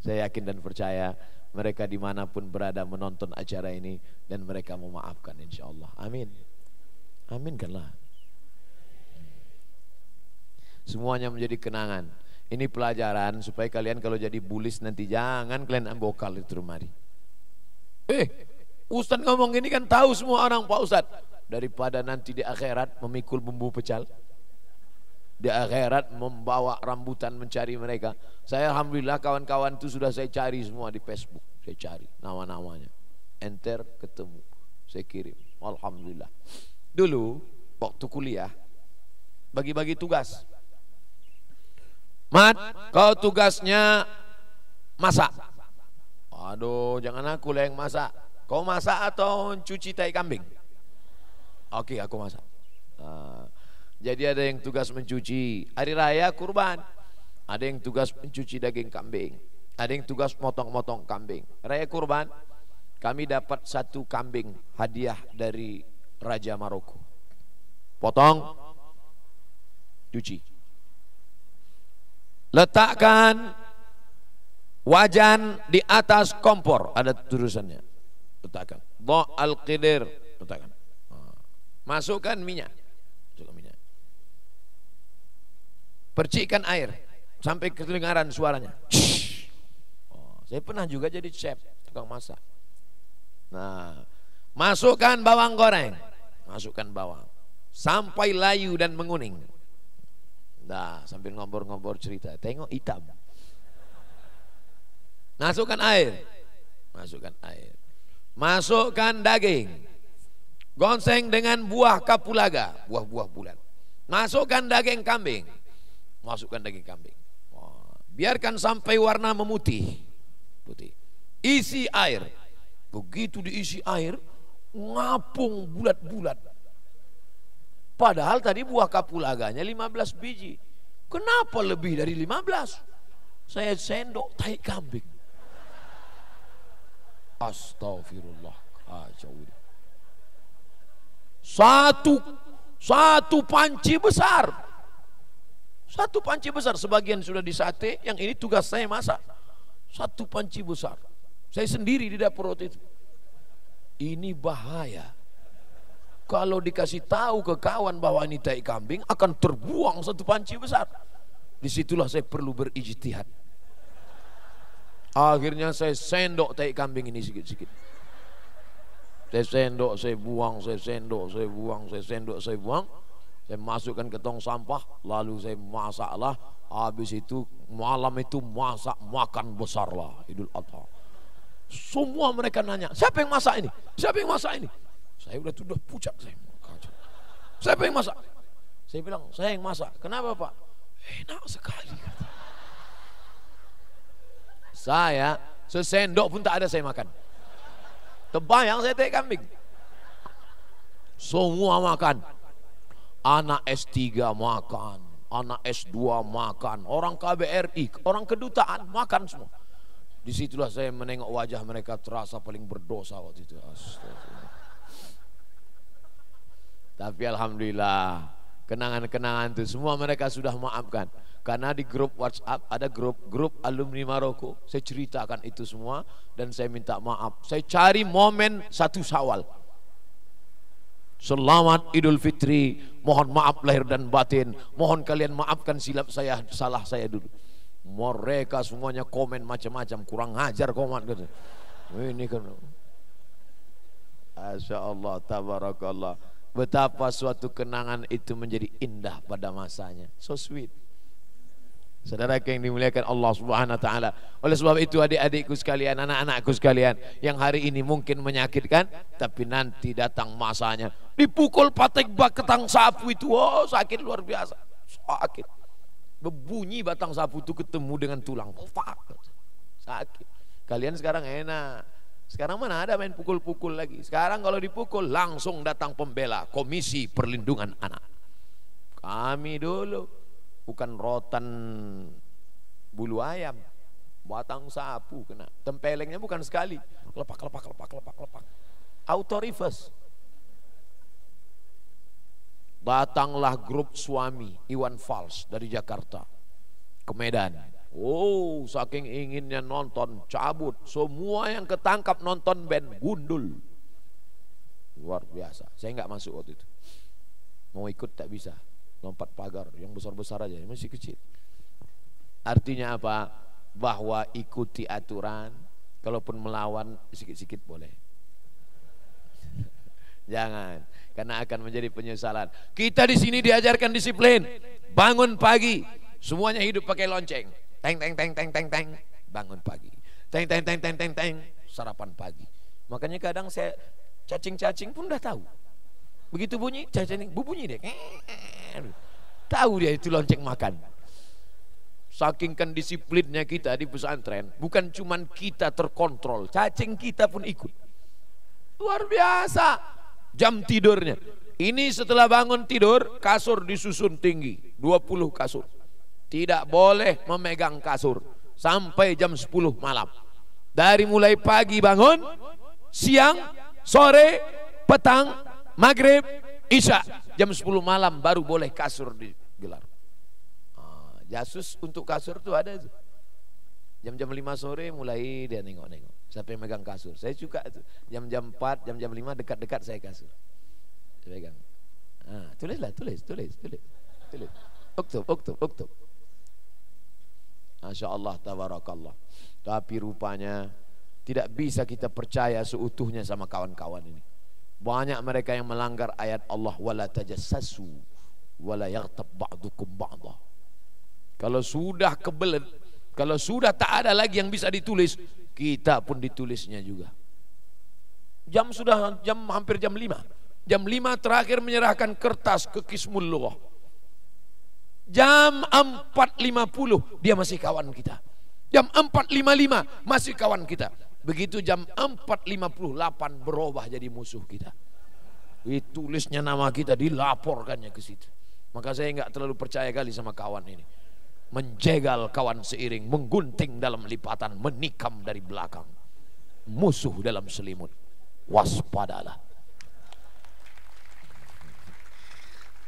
Saya yakin dan percaya Mereka dimanapun berada menonton acara ini Dan mereka memaafkan insya Allah Amin amin lah. Semuanya menjadi kenangan Ini pelajaran supaya kalian kalau jadi bulis nanti Jangan kalian ambokal itu rumah ini. Eh, Ustaz ngomong ini kan tahu semua orang Pak Ustaz. Daripada nanti di akhirat memikul bumbu pecal. Di akhirat membawa rambutan mencari mereka. Saya Alhamdulillah kawan-kawan itu sudah saya cari semua di Facebook. Saya cari nama-namanya. Enter ketemu. Saya kirim. Alhamdulillah. Dulu waktu kuliah bagi-bagi tugas. Mat, kau tugasnya masak. Aduh, jangan aku lah yang masak. Kau masak atau cuci tai kambing? Oke, okay, aku masak. Nah, jadi ada yang tugas mencuci hari raya kurban. Ada yang tugas mencuci daging kambing. Ada yang tugas motong-motong kambing. Raya kurban, kami dapat satu kambing hadiah dari Raja Maroko. Potong, cuci. Letakkan Wajan di atas kompor ada tulisannya. Letakkan. do al-qidir. Letakkan. Ah. Masukkan minyak. Masukkan minyak. Percikan air sampai kedengaran suaranya. Oh, saya pernah juga jadi chef, tukang masak. Nah, masukkan bawang goreng. Masukkan bawang sampai layu dan menguning. Nah, sambil ngompor-ngompor cerita, tengok hitam. Masukkan air. Masukkan air. Masukkan daging. Gonseng dengan buah kapulaga, buah-buah bulan. Masukkan daging kambing. Masukkan daging kambing. Biarkan sampai warna memutih. Putih. Isi air. Begitu diisi air, ngapung bulat-bulat. Padahal tadi buah kapulaganya 15 biji. Kenapa lebih dari 15? Saya sendok tai kambing. Astagfirullah. Ah, satu satu panci besar. Satu panci besar sebagian sudah disate, yang ini tugas saya masak. Satu panci besar. Saya sendiri di dapur waktu itu. Ini bahaya. Kalau dikasih tahu ke kawan bahwa ini tai kambing akan terbuang satu panci besar. Disitulah saya perlu berijtihad. Akhirnya saya sendok tai kambing ini sikit-sikit. Saya sendok, saya buang, saya sendok, saya buang, saya sendok, saya buang. Saya masukkan ke tong sampah, lalu saya masaklah. Habis itu malam itu masak makan besarlah Idul Adha. Semua mereka nanya, siapa yang masak ini? Siapa yang masak ini? Saya udah tuduh pucat saya. Siapa yang masak? Saya bilang, saya yang masak. Kenapa pak? Enak sekali. Kata. Saya sesendok pun tak ada saya makan. Terbayang saya tarik kambing. Semua makan. Anak S3 makan. Anak S2 makan. Orang KBRI, orang kedutaan makan semua. Disitulah saya menengok wajah mereka terasa paling berdosa waktu itu. Astagfirullah. Tapi Alhamdulillah, kenangan-kenangan itu semua mereka sudah maafkan. Karena di grup WhatsApp ada grup-grup alumni Maroko. Saya ceritakan itu semua dan saya minta maaf. Saya cari momen satu sawal. Selamat Idul Fitri. Mohon maaf lahir dan batin. Mohon kalian maafkan silap saya, salah saya dulu. Mereka semuanya komen macam-macam, kurang ajar komen gitu. Ini kan. Asya Allah, tabarakallah. Betapa suatu kenangan itu menjadi indah pada masanya. So sweet. Saudara yang dimuliakan Allah Subhanahu wa taala. Oleh sebab itu adik-adikku sekalian, anak-anakku sekalian yang hari ini mungkin menyakitkan tapi nanti datang masanya dipukul patek batang sapu itu oh sakit luar biasa. Sakit. Bebunyi batang sapu itu ketemu dengan tulang. Oh, sakit. Kalian sekarang enak. Sekarang mana ada main pukul-pukul lagi. Sekarang kalau dipukul langsung datang pembela Komisi Perlindungan Anak. Kami dulu bukan rotan bulu ayam batang sapu kena tempelengnya bukan sekali lepak lepak lepak lepak lepak auto reverse datanglah grup suami Iwan Fals dari Jakarta ke Medan oh saking inginnya nonton cabut semua yang ketangkap nonton band gundul luar biasa saya nggak masuk waktu itu mau ikut tak bisa lompat pagar yang besar-besar aja yang masih kecil artinya apa bahwa ikuti aturan kalaupun melawan sikit-sikit boleh jangan karena akan menjadi penyesalan kita di sini diajarkan disiplin bangun pagi semuanya hidup pakai lonceng teng teng teng teng teng teng bangun pagi teng teng teng teng teng teng sarapan pagi makanya kadang saya cacing-cacing pun udah tahu Begitu bunyi, cacing bu bunyi deh. Tahu dia itu lonceng makan. Saking kan disiplinnya kita di pesantren, bukan cuman kita terkontrol, cacing kita pun ikut. Luar biasa jam tidurnya. Ini setelah bangun tidur, kasur disusun tinggi, 20 kasur. Tidak boleh memegang kasur sampai jam 10 malam. Dari mulai pagi bangun, siang, sore, petang, maghrib, isya. Jam 10 malam baru boleh kasur digelar. Ah, jasus untuk kasur tuh ada. Jam-jam 5 sore mulai dia nengok-nengok. Siapa yang megang kasur? Saya suka itu. Jam-jam 4, jam-jam 5 dekat-dekat saya kasur. Saya pegang. Ah, tulislah, tulis, tulis, tulis. Tulis. oktub oktub oktub Masya Allah, tabarakallah. Tapi rupanya tidak bisa kita percaya seutuhnya sama kawan-kawan ini. Banyak mereka yang melanggar ayat Allah wala tajassasu wala yaghtab ba'dukum ba'dha. Kalau sudah kebelet, kalau sudah tak ada lagi yang bisa ditulis, kita pun ditulisnya juga. Jam sudah jam hampir jam 5. Jam 5 terakhir menyerahkan kertas ke Kismullah. Jam 4.50 dia masih kawan kita. Jam 4.55 masih kawan kita. Begitu jam 4.58 berubah jadi musuh kita. Ditulisnya nama kita, dilaporkannya ke situ. Maka saya nggak terlalu percaya kali sama kawan ini. Menjegal kawan seiring, menggunting dalam lipatan, menikam dari belakang. Musuh dalam selimut. Waspadalah.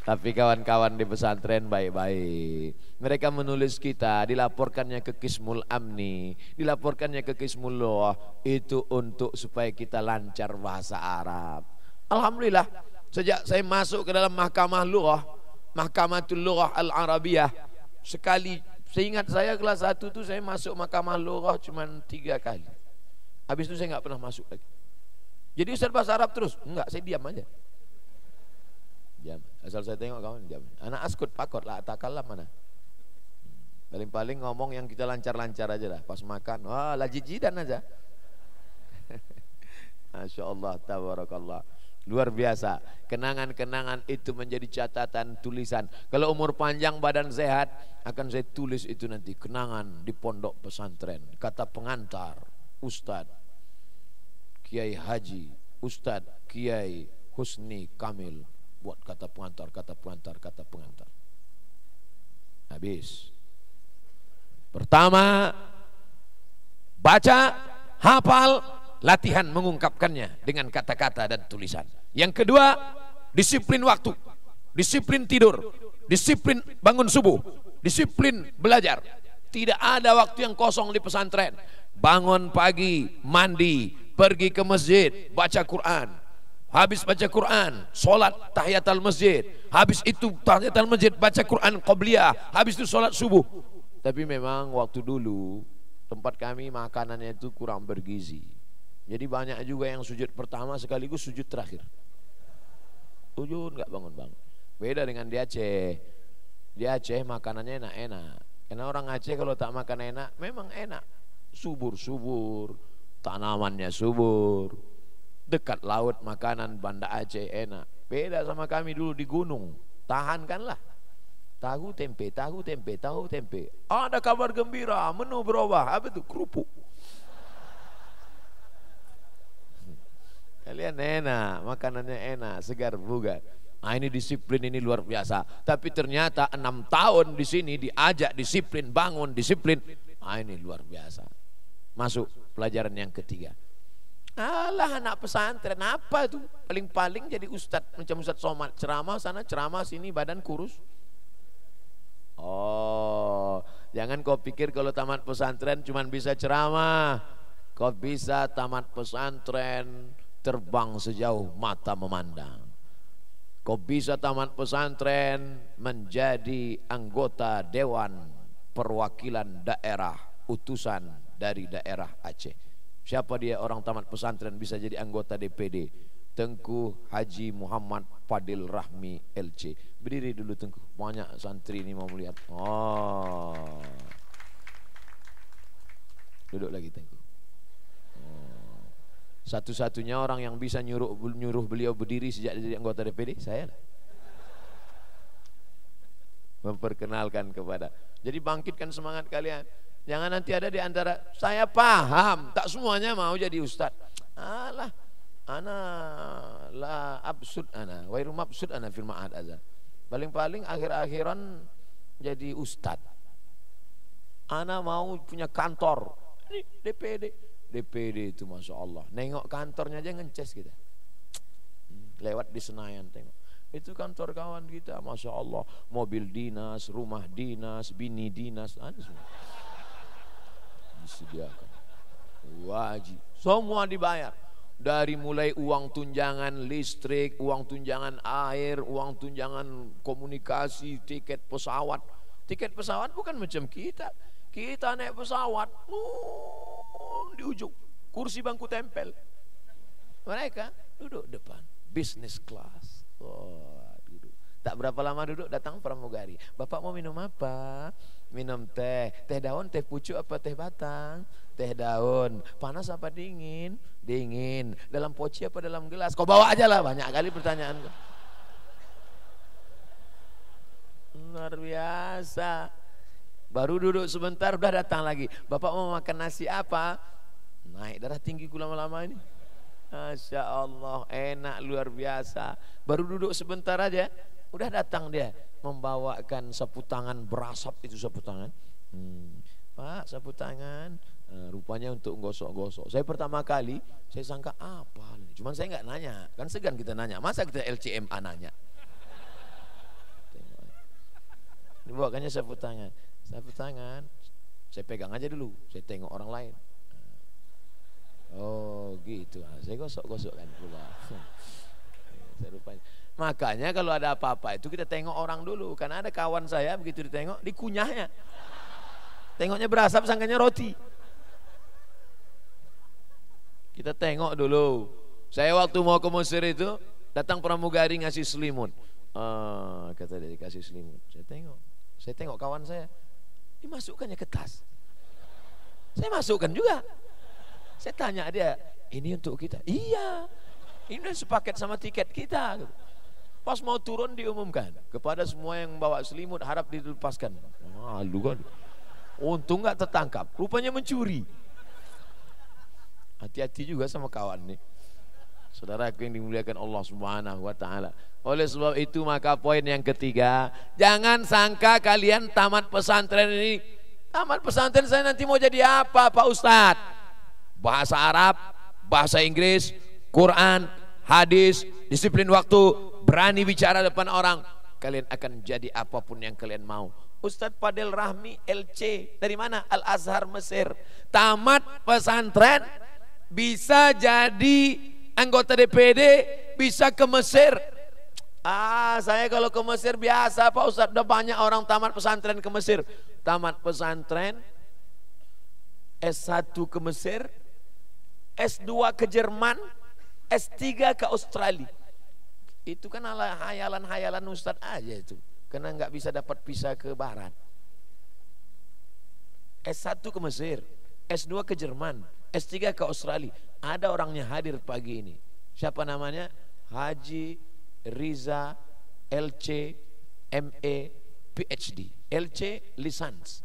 Tapi kawan-kawan di pesantren baik-baik. Mereka menulis kita, dilaporkannya ke Kismul Amni, dilaporkannya ke kismul Loh, Itu untuk supaya kita lancar bahasa Arab. Alhamdulillah, sejak saya masuk ke dalam mahkamah mahkamah Mahkamatul Loh Al-Arabiyah, sekali seingat saya kelas satu tu saya masuk mahkamah Loh cuma tiga kali. Habis itu saya nggak pernah masuk lagi. Jadi Ustaz bahasa Arab terus? Enggak, saya diam aja. Jam. Asal saya tengok kawan jam. Anak askut pakot lah kalah mana. Paling-paling ngomong yang kita lancar-lancar aja lah. Pas makan, wah lah jidan aja. Masya Allah, tabarakallah. Luar biasa. Kenangan-kenangan itu menjadi catatan tulisan. Kalau umur panjang badan sehat, akan saya tulis itu nanti. Kenangan di pondok pesantren. Kata pengantar, Ustad, Kiai Haji, Ustad Kiai Husni Kamil buat kata pengantar, kata pengantar, kata pengantar. Habis. Pertama, baca, hafal, latihan mengungkapkannya dengan kata-kata dan tulisan. Yang kedua, disiplin waktu, disiplin tidur, disiplin bangun subuh, disiplin belajar. Tidak ada waktu yang kosong di pesantren. Bangun pagi, mandi, pergi ke masjid, baca Quran, habis baca Quran, solat tahiyat al masjid, habis itu tahiyat al masjid baca Quran qabliyah, habis itu solat subuh. Tapi memang waktu dulu tempat kami makanannya itu kurang bergizi. Jadi banyak juga yang sujud pertama sekaligus sujud terakhir. Sujud nggak bangun-bangun. Beda dengan di Aceh. Di Aceh makanannya enak-enak. Karena orang Aceh kalau tak makan enak memang enak. Subur-subur, tanamannya subur, Dekat laut makanan Banda Aceh enak. Beda sama kami dulu di gunung. Tahankanlah. Tahu tempe, tahu tempe, tahu tempe. Ada kabar gembira, menu berubah. Apa itu? Kerupuk. Kalian enak, makanannya enak, segar bugar. Nah ini disiplin ini luar biasa. Tapi ternyata enam tahun di sini diajak disiplin, bangun disiplin. Nah ini luar biasa. Masuk pelajaran yang ketiga. Alah anak pesantren apa itu Paling-paling jadi ustadz macam ustadz somat ceramah sana ceramah sini badan kurus. Oh, jangan kau pikir kalau tamat pesantren cuma bisa ceramah. Kau bisa tamat pesantren terbang sejauh mata memandang. Kau bisa tamat pesantren menjadi anggota dewan perwakilan daerah utusan dari daerah Aceh Siapa dia orang tamat pesantren bisa jadi anggota DPD? Tengku Haji Muhammad Fadil Rahmi LC. Berdiri dulu Tengku. Banyak santri ini mau melihat. Oh. Duduk lagi Tengku. Oh. Satu-satunya orang yang bisa nyuruh nyuruh beliau berdiri sejak jadi anggota DPD saya lah. Memperkenalkan kepada. Jadi bangkitkan semangat kalian. Jangan nanti ada di antara saya paham, tak semuanya mau jadi ustaz. Alah, ana la absud ana, wairu mabsud ana fil ma'ad aja. Paling-paling akhir-akhiran jadi ustaz. Ana mau punya kantor. Ini DPD. DPD itu Masya Allah. Nengok kantornya aja ngences kita. Hmm, lewat di Senayan tengok. Itu kantor kawan kita, masya Allah, mobil dinas, rumah dinas, bini dinas, ada semua disediakan. Wajib. Semua dibayar. Dari mulai uang tunjangan listrik, uang tunjangan air, uang tunjangan komunikasi, tiket pesawat. Tiket pesawat bukan macam kita. Kita naik pesawat, uh, di ujung kursi bangku tempel. Mereka duduk depan, business class. Oh, Tak berapa lama duduk datang pramugari. Bapak mau minum apa? minum teh. Teh daun, teh pucuk apa teh batang? Teh daun. Panas apa dingin? Dingin. Dalam poci apa dalam gelas? Kau bawa aja lah banyak kali pertanyaan. Luar biasa. Baru duduk sebentar udah datang lagi. Bapak mau makan nasi apa? Naik darah tinggi gula lama ini. Masya Allah enak luar biasa. Baru duduk sebentar aja udah datang dia membawakan sapu tangan berasap itu sapu tangan. Hmm, Pak, sapu tangan. Eh, rupanya untuk gosok-gosok. Saya pertama kali saya sangka apa? Cuman saya nggak nanya. Kan segan kita nanya. Masa kita LCM nanya? Dibawakannya sapu tangan. Sapu tangan. Saya pegang aja dulu. Saya tengok orang lain. Oh gitu. Ah, saya gosok-gosok kan. Saya rupanya. Makanya kalau ada apa-apa itu kita tengok orang dulu. Karena ada kawan saya begitu ditengok dikunyahnya. Tengoknya berasap sangkanya roti. Kita tengok dulu. Saya waktu mau ke Mesir itu datang pramugari ngasih selimut. Oh, kata dia dikasih selimut. Saya tengok. Saya tengok kawan saya. Dimasukkannya ke tas. Saya masukkan juga. Saya tanya dia, ini untuk kita. Iya. Ini sepaket sama tiket kita. Gitu. Pas mau turun diumumkan kepada semua yang bawa selimut harap dilepaskan. Malu kan. Untung nggak tertangkap. Rupanya mencuri. Hati-hati juga sama kawan nih. Saudara aku yang dimuliakan Allah Subhanahu wa taala. Oleh sebab itu maka poin yang ketiga, jangan sangka kalian tamat pesantren ini tamat pesantren saya nanti mau jadi apa Pak Ustadz? Bahasa Arab, bahasa Inggris, Quran, hadis, disiplin waktu, berani bicara depan orang, kalian akan jadi apapun yang kalian mau. Ustadz Fadel Rahmi LC dari mana? Al Azhar Mesir. Tamat pesantren bisa jadi anggota DPD, bisa ke Mesir. Ah, saya kalau ke Mesir biasa Pak Ustadz, udah banyak orang tamat pesantren ke Mesir. Tamat pesantren S1 ke Mesir, S2 ke Jerman, S3 ke Australia. Itu kan ala hayalan-hayalan Ustadz aja itu. Karena nggak bisa dapat visa ke barat. S1 ke Mesir, S2 ke Jerman, S3 ke Australia. Ada orangnya hadir pagi ini. Siapa namanya? Haji Riza LC MA PhD. LC Lisans.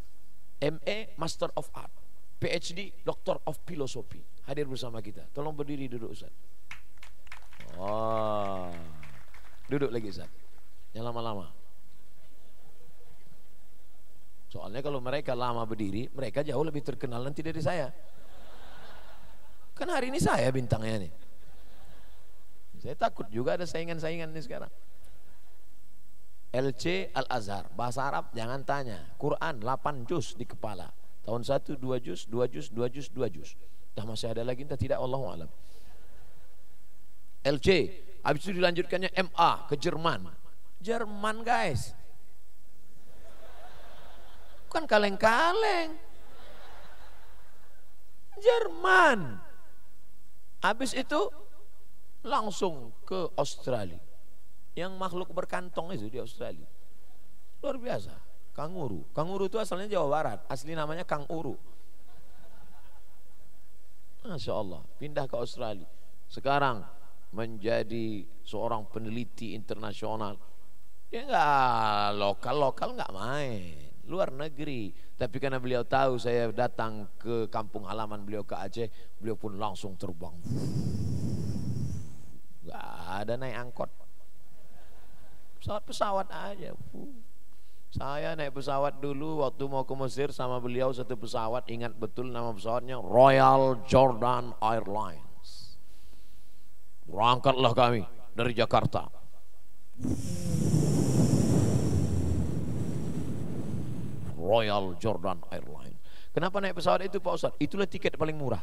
MA Master of Art. PhD Doctor of Philosophy. Hadir bersama kita. Tolong berdiri duduk Ustaz. Oh. Duduk lagi Ustaz. Yang lama-lama. Soalnya kalau mereka lama berdiri, mereka jauh lebih terkenal nanti dari saya. Kan hari ini saya bintangnya nih. Saya takut juga ada saingan-saingan nih sekarang. LC Al-Azhar, bahasa Arab jangan tanya. Quran 8 juz di kepala. Tahun 1 2 juz, 2 juz, 2 juz, 2 juz. Dah masih ada lagi entah tidak Allah alam. LC Habis itu dilanjutkannya MA ke Jerman. Jerman guys. Bukan kaleng-kaleng. Jerman. Habis itu langsung ke Australia. Yang makhluk berkantong itu di Australia. Luar biasa. Kanguru. Kanguru itu asalnya Jawa Barat. Asli namanya Kanguru. Masya Allah. Pindah ke Australia. Sekarang menjadi seorang peneliti internasional. Dia ya nggak lokal lokal nggak main, luar negeri. Tapi karena beliau tahu saya datang ke kampung halaman beliau ke Aceh, beliau pun langsung terbang. Nggak ada naik angkot, pesawat pesawat aja. Saya naik pesawat dulu waktu mau ke Mesir sama beliau satu pesawat ingat betul nama pesawatnya Royal Jordan airline Berangkatlah kami dari Jakarta. Royal Jordan Airline. Kenapa naik pesawat itu Pak Ustadz? Itulah tiket paling murah.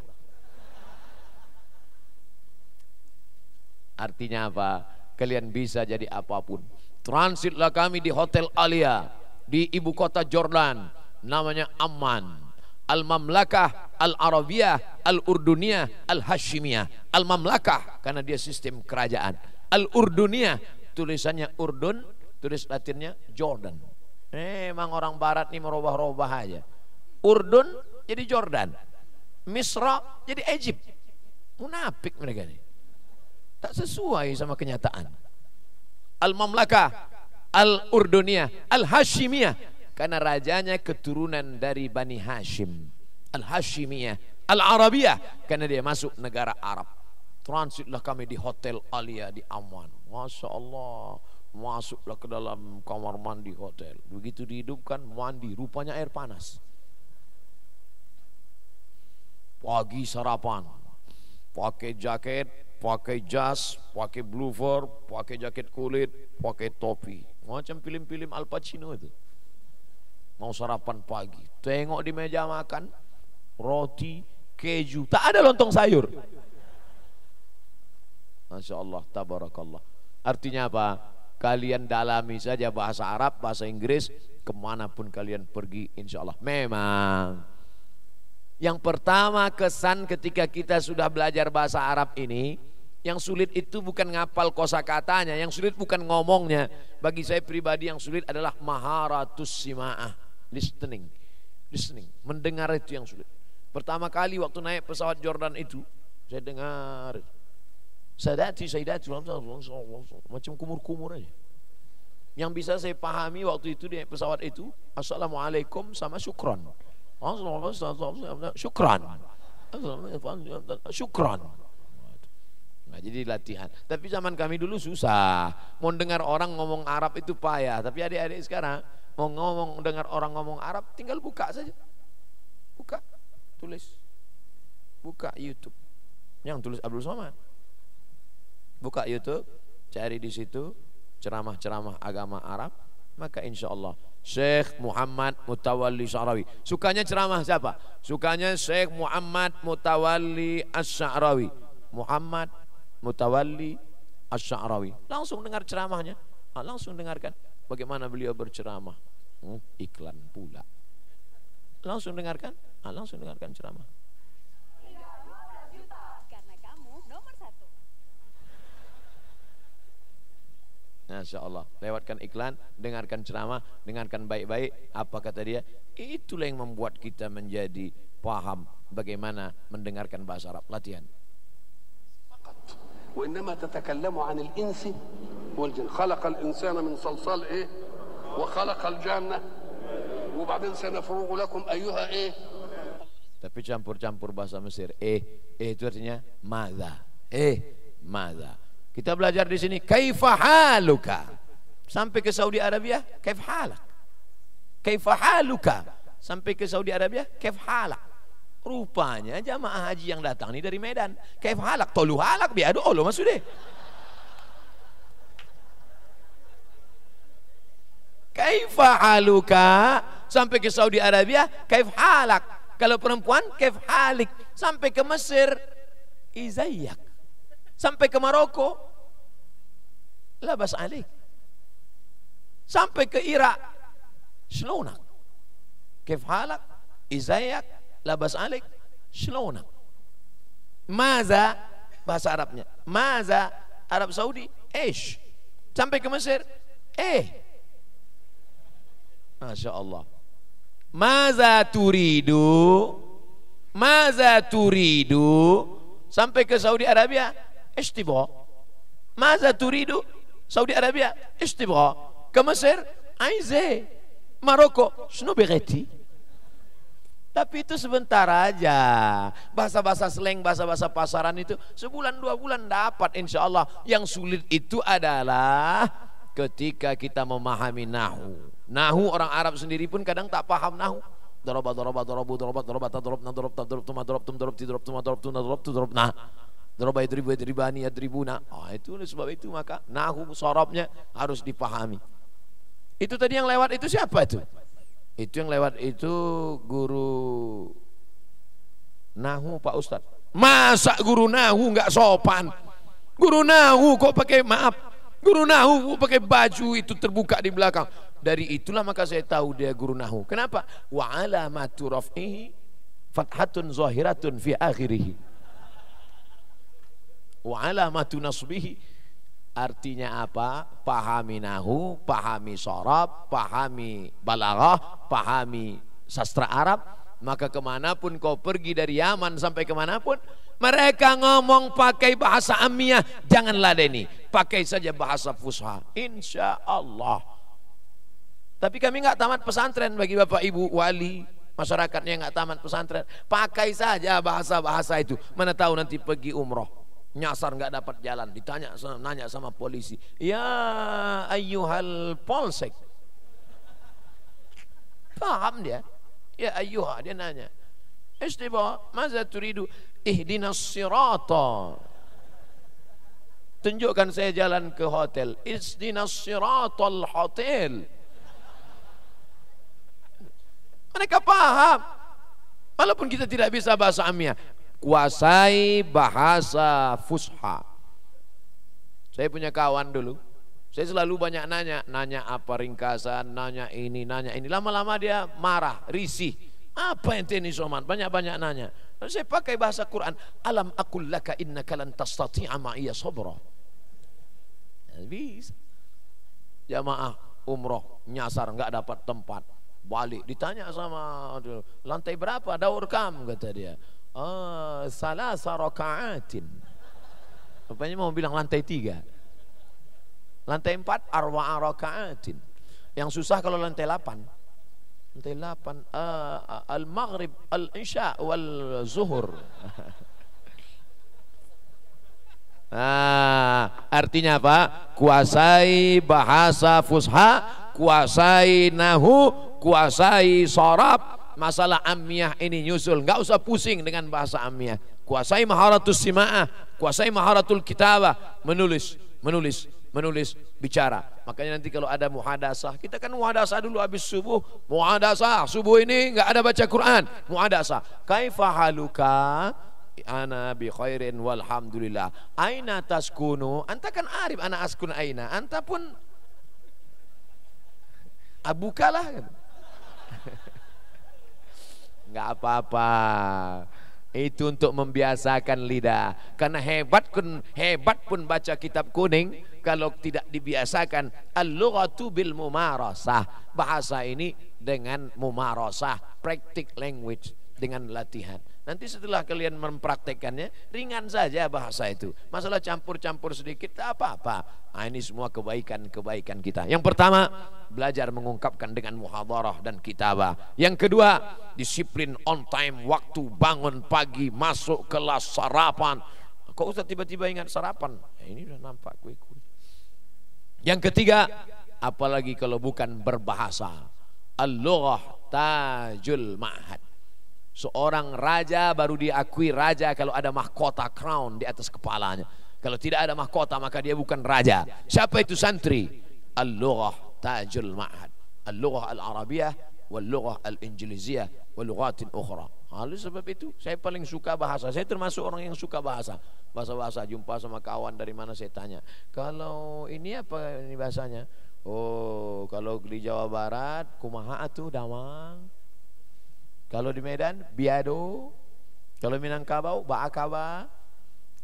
Artinya apa? Kalian bisa jadi apapun. Transitlah kami di Hotel Alia di ibu kota Jordan namanya Amman. Al-Mamlakah Al-Arabiyah Al-Urduniyah Al-Hashimiyah Al-Mamlakah karena dia sistem kerajaan Al-Urduniyah tulisannya Urdun tulis latinnya Jordan eh, Emang orang barat nih merubah-rubah aja Urdun jadi Jordan Misra jadi Egypt munafik mereka nih tak sesuai sama kenyataan Al-Mamlakah Al-Urduniyah Al-Hashimiyah karena rajanya keturunan dari Bani Hashim Al-Hashimiyah Al-Arabiyah karena dia masuk negara Arab transitlah kami di Hotel Alia di Amman Masya Allah masuklah ke dalam kamar mandi hotel begitu dihidupkan mandi rupanya air panas pagi sarapan pakai jaket pakai jas pakai bluver pakai jaket kulit pakai topi macam film-film Al Pacino itu mau sarapan pagi tengok di meja makan roti keju tak ada lontong sayur Masya Allah tabarakallah artinya apa kalian dalami saja bahasa Arab bahasa Inggris kemanapun kalian pergi insya Allah memang yang pertama kesan ketika kita sudah belajar bahasa Arab ini yang sulit itu bukan ngapal kosa katanya yang sulit bukan ngomongnya. Bagi saya pribadi yang sulit adalah maharatus simaah, listening. Listening, mendengar itu yang sulit. Pertama kali waktu naik pesawat Jordan itu, saya dengar. Sadati, sadati macam kumur-kumur aja. Yang bisa saya pahami waktu itu di pesawat itu, Assalamualaikum sama syukron. Syukran. Syukran. Nah, jadi latihan. Tapi zaman kami dulu susah. Mau dengar orang ngomong Arab itu payah. Tapi adik-adik sekarang mau ngomong dengar orang ngomong Arab tinggal buka saja. Buka, tulis. Buka YouTube. Yang tulis Abdul Somad. Buka YouTube, cari di situ ceramah-ceramah agama Arab, maka insya Allah Syekh Muhammad Mutawalli Sa'rawi. Sukanya ceramah siapa? Sukanya Syekh Muhammad Mutawalli As-Sa'rawi. Muhammad Mutawalli Asy'arawi. Langsung dengar ceramahnya. Ah, langsung dengarkan bagaimana beliau berceramah. Hmm, iklan pula. Langsung dengarkan. Ah, langsung dengarkan ceramah. Masya Allah Lewatkan iklan, dengarkan ceramah Dengarkan baik-baik Apa kata dia? Itulah yang membuat kita menjadi paham Bagaimana mendengarkan bahasa Arab Latihan وإنما تتكلم عن الإنس والجن خلق الإنسان من صلصال إيه وخلق الجنة وبعدين سنفرغ لكم أيها إيه tapi campur-campur bahasa Mesir. Eh, eh itu artinya mada. Eh, mada. Kita belajar di sini kaifa haluka. Sampai ke Saudi Arabia, kaif halak. Kaifa haluka. Sampai ke Saudi Arabia, kaif halak. Rupanya jamaah haji yang datang ini dari Medan. Kayak halak, tolu halak, biadu Allah deh. Kaif haluka sampai ke Saudi Arabia, kaif halak. Kalau perempuan kaif halik sampai ke Mesir izayak. Sampai ke Maroko labas alik. Sampai ke Irak shlonak. Kaif halak izayak labas alik Shlona. maza bahasa Arabnya maza Arab Saudi ish sampai ke Mesir eh Masya Allah Maza turidu Maza turidu Sampai ke Saudi Arabia Istibo Maza turidu Saudi Arabia Istibo Ke Mesir Aize Maroko Snoberetti tapi itu sebentar aja. Bahasa-bahasa slang, bahasa-bahasa pasaran itu sebulan dua bulan dapat insya Allah. Yang sulit itu adalah ketika kita memahami nahu. Nahu orang Arab sendiri pun kadang tak paham nahu. Doroba doroba dorobu doroba doroba tadorob nadorob tadorob tuma dorob tum dorob tidorob tuma dorob tuna dorob tudorob nah. Doroba idribu idribani idribuna. Ah itu sebab itu maka nahu sorobnya harus dipahami. Itu tadi yang lewat itu siapa itu? itu yang lewat itu guru Nahu Pak ustad Masa guru Nahu nggak sopan Guru Nahu kok pakai maaf Guru Nahu kok pakai baju itu terbuka di belakang Dari itulah maka saya tahu dia guru Nahu Kenapa? Wa alamatu raf'ihi fathatun zahiratun fi akhirih Wa alamatu nasbihi Artinya apa? Pahami nahu, pahami sorab, pahami balaghah, pahami sastra Arab. Maka kemanapun kau pergi dari Yaman sampai kemanapun, mereka ngomong pakai bahasa Amiyah, jangan ladeni. Pakai saja bahasa Fusha. Insya Allah. Tapi kami nggak tamat pesantren bagi bapak ibu wali masyarakatnya nggak tamat pesantren. Pakai saja bahasa-bahasa itu. Mana tahu nanti pergi umroh nyasar nggak dapat jalan ditanya nanya sama polisi ya ayuhal polsek paham dia ya ayuhal dia nanya istiba masa turidu ihdinas sirata tunjukkan saya jalan ke hotel ihdinas siratal hotel mereka paham walaupun kita tidak bisa bahasa amiah kuasai bahasa fusha. Saya punya kawan dulu, saya selalu banyak nanya, nanya apa ringkasan, nanya ini, nanya ini. Lama-lama dia marah, risih. Apa yang ini Soman? Banyak-banyak nanya. Lalu saya pakai bahasa Quran, alam akul laka inna lan tastati'a ma'iyya sobro ya, Bisa. Jamaah umroh nyasar enggak dapat tempat balik ditanya sama lantai berapa daur kam kata dia Oh, eh, salah sarokaatin. Rupanya mau bilang lantai tiga. Lantai empat arwa arokaatin. Yang susah kalau lantai delapan. Lantai delapan. Uh, eh, al maghrib, al isya, wal zuhur. Nah, artinya apa? Kuasai bahasa fusha, kuasai nahu, kuasai sorap masalah amiyah ini nyusul. nggak usah pusing dengan bahasa amiyah. Kuasai maharatus simaah, kuasai maharatul kitabah, menulis, menulis, menulis, bicara. Makanya nanti kalau ada muhadasah, kita kan muhadasah dulu habis subuh, muhadasah, subuh ini nggak ada baca Quran, muhadasah. Kaifa haluka? ana bi khairin walhamdulillah. Aina taskunu? Anta kan arif ana askun aina. Anta pun abukalah ah, kan nggak apa-apa itu untuk membiasakan lidah karena hebat pun hebat pun baca kitab kuning kalau tidak dibiasakan al-lughatu bil mumarasah bahasa ini dengan mumarasah practice language dengan latihan Nanti setelah kalian mempraktekannya, ringan saja bahasa itu. Masalah campur-campur sedikit, apa-apa. Nah, ini semua kebaikan-kebaikan kita. Yang pertama, belajar mengungkapkan dengan muhadarah dan kitabah. Yang kedua, disiplin on time, waktu bangun pagi, masuk kelas sarapan. Kok Ustaz tiba-tiba ingat sarapan? Ya, ini sudah nampak kue-kue. Yang ketiga, apalagi kalau bukan berbahasa. Al-lughah tajul ma'had. Seorang raja baru diakui raja kalau ada mahkota crown di atas kepalanya. Kalau tidak ada mahkota maka dia bukan raja. Siapa itu santri? Al-lughah tajul ma'had. Al-lughah al-arabiyah wal lughah al-injiliziyah wal lughatin ukhra. Halus, sebab itu saya paling suka bahasa. Saya termasuk orang yang suka bahasa. Bahasa-bahasa jumpa sama kawan dari mana saya tanya. Kalau ini apa ini bahasanya? Oh, kalau di Jawa Barat kumaha atuh damang. Kalau di Medan biado, kalau Minangkabau baakaba,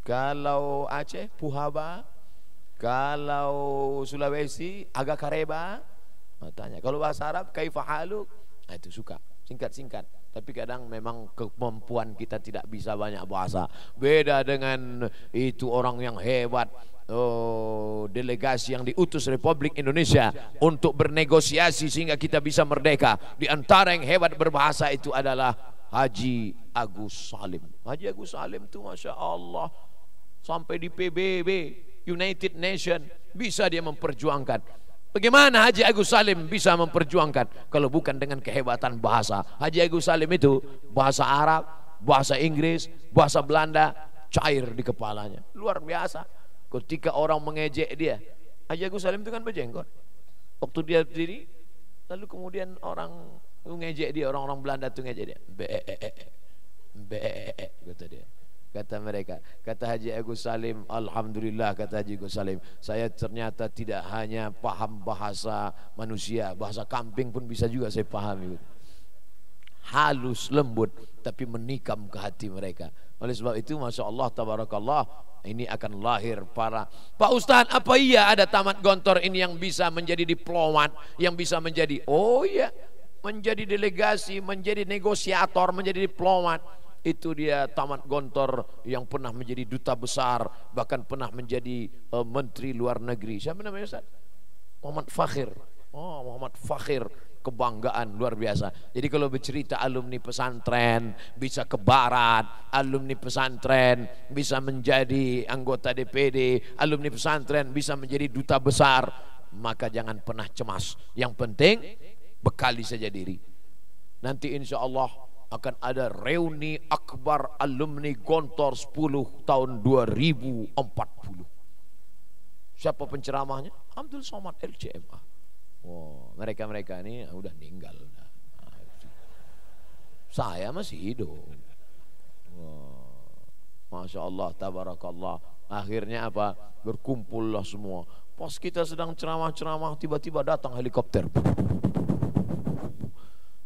kalau Aceh puhaba, kalau Sulawesi agak kareba. Matanya. Nah, kalau bahasa Arab kaifahaluk, nah, itu suka. Singkat-singkat. Tapi kadang memang kemampuan kita tidak bisa banyak bahasa. Beda dengan itu orang yang hebat. Oh, delegasi yang diutus Republik Indonesia untuk bernegosiasi sehingga kita bisa merdeka. Di antara yang hebat berbahasa itu adalah Haji Agus Salim. Haji Agus Salim itu Masya Allah sampai di PBB United Nation bisa dia memperjuangkan Bagaimana Haji Agus Salim bisa memperjuangkan kalau bukan dengan kehebatan bahasa? Haji Agus Salim itu bahasa Arab, bahasa Inggris, bahasa Belanda cair di kepalanya. Luar biasa. Ketika orang mengejek dia, Haji Agus Salim itu kan berjenggot. Waktu dia berdiri, lalu kemudian orang mengejek dia, orang-orang Belanda itu ngejek dia. Be, -e -e -e. be, -e -e, kata dia kata mereka. Kata Haji Agus Salim, Alhamdulillah kata Haji Agus Salim, saya ternyata tidak hanya paham bahasa manusia, bahasa kamping pun bisa juga saya pahami. Halus, lembut, tapi menikam ke hati mereka. Oleh sebab itu, Masya Allah, Tabarakallah, ini akan lahir para Pak Ustadz apa iya ada tamat gontor ini yang bisa menjadi diplomat yang bisa menjadi oh iya menjadi delegasi menjadi negosiator menjadi diplomat itu dia Tamat Gontor yang pernah menjadi duta besar, bahkan pernah menjadi uh, menteri luar negeri. Siapa namanya Ustaz? Muhammad Fakhir. Oh, Muhammad Fakhir kebanggaan luar biasa. Jadi kalau bercerita alumni pesantren bisa ke barat, alumni pesantren bisa menjadi anggota DPD, alumni pesantren bisa menjadi duta besar, maka jangan pernah cemas. Yang penting bekali saja diri. Nanti insya Allah akan ada reuni akbar alumni Gontor 10 tahun 2040. Siapa penceramahnya? Abdul Somad LCMA. Wow, oh, mereka-mereka ini udah meninggal. Saya masih hidup. Wow. Oh, Masya Allah, tabarakallah. Akhirnya apa? Berkumpullah semua. Pas kita sedang ceramah-ceramah, tiba-tiba datang helikopter.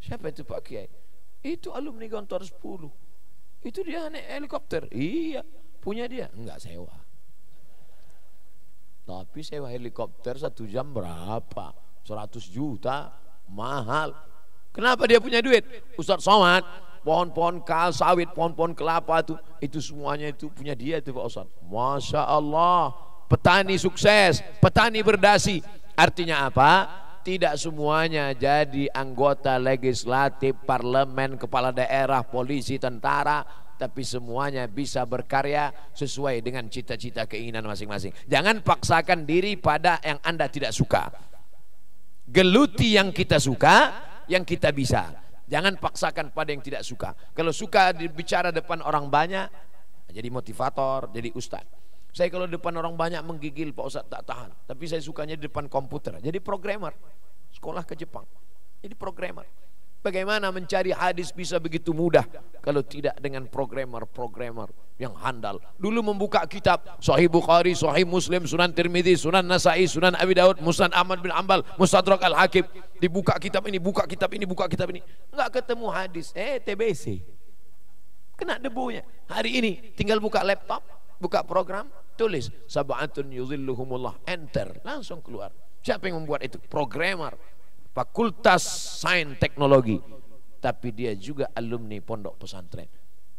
Siapa itu Pak Kiai? Itu alumni Gontor 10. Itu dia naik helikopter. Iya, punya dia. Enggak sewa. Tapi sewa helikopter satu jam berapa? 100 juta. Mahal. Kenapa dia punya duit? Ustadz Somad, pohon-pohon kal, sawit, pohon-pohon kelapa itu, itu semuanya itu punya dia itu Pak Ustadz. Masya Allah, petani sukses, petani berdasi. Artinya apa? tidak semuanya jadi anggota legislatif, parlemen, kepala daerah, polisi, tentara, tapi semuanya bisa berkarya sesuai dengan cita-cita keinginan masing-masing. Jangan paksakan diri pada yang Anda tidak suka. Geluti yang kita suka, yang kita bisa. Jangan paksakan pada yang tidak suka. Kalau suka bicara depan orang banyak, jadi motivator, jadi ustadz. Saya kalau depan orang banyak menggigil Pak Ustadz tak tahan. Tapi saya sukanya di depan komputer. Jadi programmer. Sekolah ke Jepang. Jadi programmer. Bagaimana mencari hadis bisa begitu mudah kalau tidak dengan programmer-programmer yang handal. Dulu membuka kitab Sahih Bukhari, Sahih Muslim, Sunan Tirmidzi, Sunan Nasai, Sunan Abi Daud, Musnad Ahmad bin Ambal, Mustadrak al Hakib. Dibuka kitab ini, buka kitab ini, buka kitab ini. Enggak ketemu hadis. Eh, TBC. Kena debunya. Hari ini tinggal buka laptop, buka program, tulis sabatun yuzilluhumullah enter langsung keluar siapa yang membuat itu programmer fakultas sains teknologi tapi dia juga alumni pondok pesantren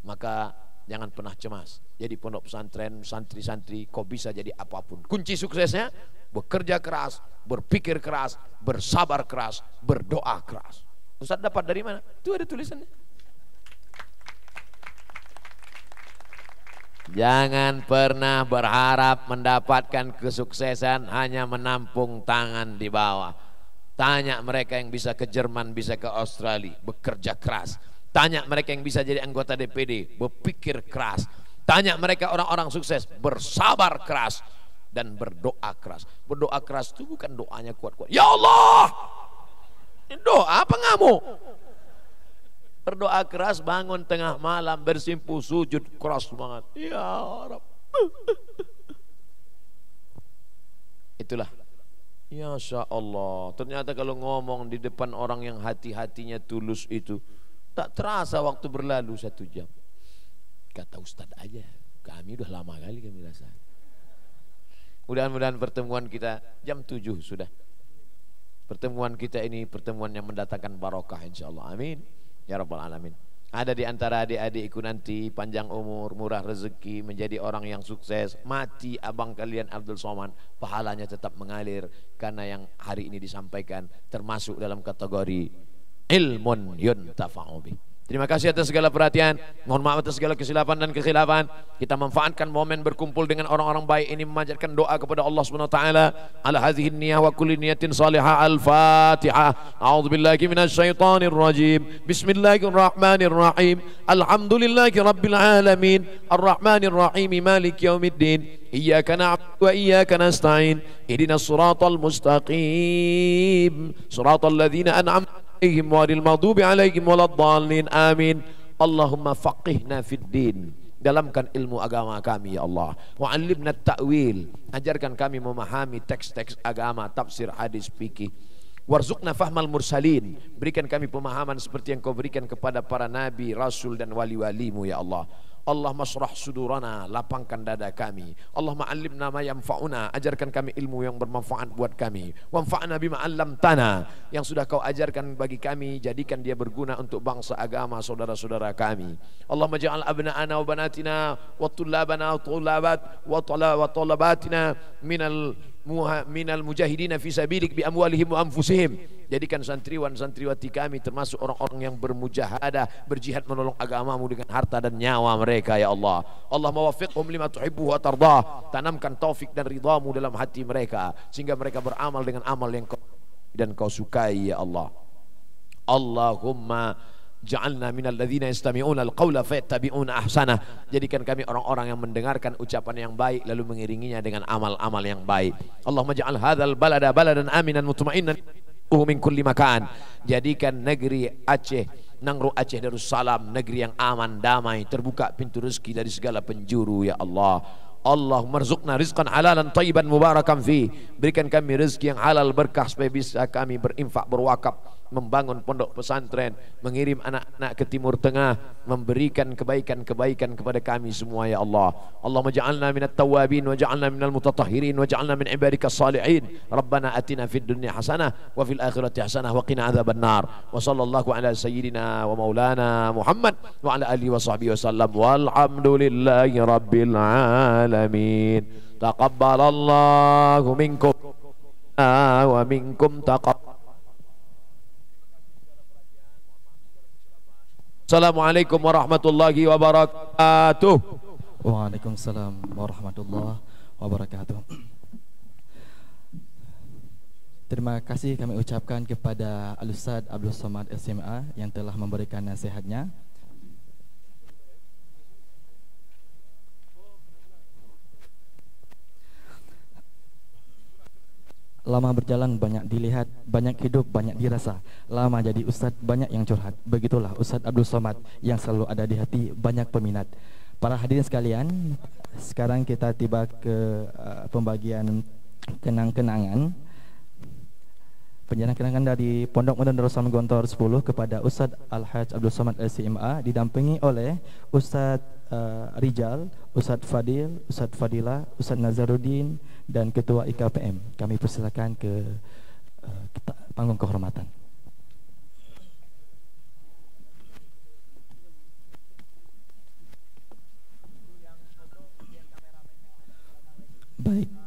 maka jangan pernah cemas jadi pondok pesantren santri-santri kau bisa jadi apapun kunci suksesnya bekerja keras berpikir keras bersabar keras berdoa keras Ustaz dapat dari mana? Itu ada tulisannya. Jangan pernah berharap mendapatkan kesuksesan hanya menampung tangan di bawah. Tanya mereka yang bisa ke Jerman, bisa ke Australia, bekerja keras. Tanya mereka yang bisa jadi anggota DPD, berpikir keras. Tanya mereka orang-orang sukses, bersabar keras dan berdoa keras. Berdoa keras itu bukan doanya kuat-kuat. Ya Allah, doa apa ngamu? Berdoa keras bangun tengah malam bersimpuh sujud keras banget. Ya Rab Itulah. Ya sya Allah. Ternyata kalau ngomong di depan orang yang hati-hatinya tulus itu. Tak terasa waktu berlalu satu jam. Kata Ustadz aja. Kami udah lama kali kami rasa. Mudah-mudahan pertemuan kita jam tujuh sudah. Pertemuan kita ini pertemuan yang mendatangkan barokah insya Allah. Amin. Ya Rabbal Alamin. Ada di antara adik-adikku nanti panjang umur, murah rezeki, menjadi orang yang sukses, mati abang kalian Abdul Somad, pahalanya tetap mengalir karena yang hari ini disampaikan termasuk dalam kategori ilmun yuntafa'u bih. Terima kasih atas segala perhatian. Mohon maaf atas segala kesilapan dan kekhilafan. Kita manfaatkan momen berkumpul dengan orang-orang baik ini memanjatkan doa kepada Allah Subhanahu wa taala. Ala hadhihi niyyah wa kulli niyatin salihah. Al-Fatihah. A'udzu billahi minasyaitonir rajim. Bismillahirrahmanirrahim. Alhamdulillahi rabbil alamin. Arrahmanir rahim. Maliki yaumiddin. إياك نعبد وإياك نستعين اهدنا الصراط المستقيم صراط الذين أنعمت عليهم ولا المغضوب عليهم ولا الضالين Amin. Allahumma فقهنا في din. dalamkan ilmu agama kami ya Allah wa ta'wil ajarkan kami memahami teks-teks agama tafsir hadis fikih Warzuqna fahmal mursalin Berikan kami pemahaman seperti yang kau berikan kepada para nabi, rasul dan wali-walimu ya Allah Allah masrah sudurana, lapangkan dada kami. Allah ma'alim nama yang fa'una, ajarkan kami ilmu yang bermanfaat buat kami. Wanfa'na bima'alam tana yang sudah kau ajarkan bagi kami, jadikan dia berguna untuk bangsa agama saudara-saudara kami. Allah maja'al abna'ana wa banatina, wa tulabana wa tulabat, wa tulabatina minal minal mujahidina fi sabilik bi amwalihim wa anfusihim. Jadikan santriwan santriwati kami termasuk orang-orang yang bermujahadah, berjihad menolong agamamu dengan harta dan nyawa mereka ya Allah. Allah mawafiqhum lima tuhibbu wa tardah. Tanamkan taufik dan ridhamu dalam hati mereka sehingga mereka beramal dengan amal yang kau dan kau sukai ya Allah. Allahumma Ja'alna minal ladzina yastami'una al-qawla fayattabi'una ahsana. Jadikan kami orang-orang yang mendengarkan ucapan yang baik lalu mengiringinya dengan amal-amal yang baik. Allahumma ja'al hadzal balada baladan aminan mutma'innan min kulli makan. Jadikan negeri Aceh nangru Aceh Darussalam negeri yang aman damai terbuka pintu rezeki dari segala penjuru ya Allah Allah merzukna rizqan halalan tayyiban mubarakan fi berikan kami rezeki yang halal berkah supaya bisa kami berinfak berwakaf membangun pondok pesantren, mengirim anak-anak ke Timur Tengah, memberikan kebaikan-kebaikan kepada kami semua ya Allah. Allahumma ja'alna minat tawabin wa ja'alna minal mutatahhirin wa ja'alna min ibadika salihin. Rabbana atina fid dunya hasanah wa fil akhirati hasanah wa qina adhaban nar. Wa sallallahu ala sayyidina wa maulana Muhammad wa ala alihi wa sahbihi wa Walhamdulillahi rabbil alamin. تقبل الله منكم ومنكم تقبل Assalamualaikum warahmatullahi wabarakatuh. Waalaikumsalam warahmatullahi wabarakatuh. Terima kasih kami ucapkan kepada Al-Ustaz Abdul Somad SMA yang telah memberikan nasihatnya. Lama berjalan banyak dilihat, banyak hidup, banyak dirasa. Lama jadi ustadz banyak yang curhat. Begitulah Ustadz Abdul Somad yang selalu ada di hati banyak peminat. Para hadirin sekalian, sekarang kita tiba ke uh, pembagian kenang-kenangan. Penjana kenangan dari Pondok Modern Darussalam Gontor 10 kepada Ustadz Al-Haj Abdul Somad LCMA didampingi oleh Ustadz uh, Rijal, Ustadz Fadil, Ustadz Fadila, Ustadz Nazaruddin dan Ketua IKPM. Kami persilakan ke uh, panggung kehormatan. Baik.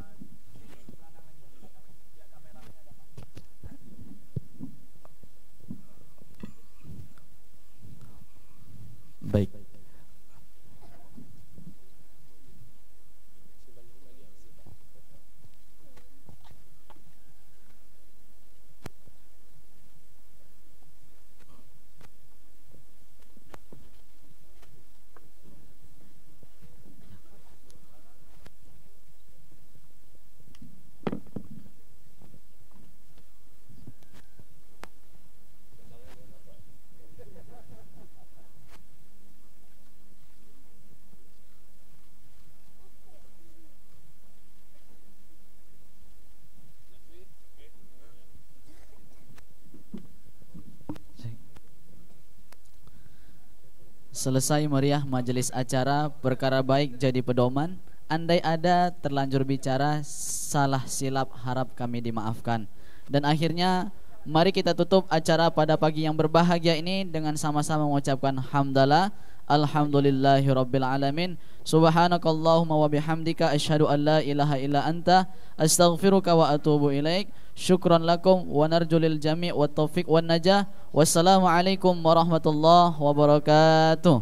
Selesai meriah majelis acara Perkara baik jadi pedoman Andai ada terlanjur bicara Salah silap harap kami dimaafkan Dan akhirnya Mari kita tutup acara pada pagi yang berbahagia ini Dengan sama-sama mengucapkan Hamdalah Alhamdulillahi Rabbil Alamin Subhanakallahumma wa bihamdika Ashadu an la ilaha illa anta Astaghfiruka wa atubu ilaik Syukran lakum wa narjulil jami' wa taufiq wa najah Wassalamualaikum warahmatullahi wabarakatuh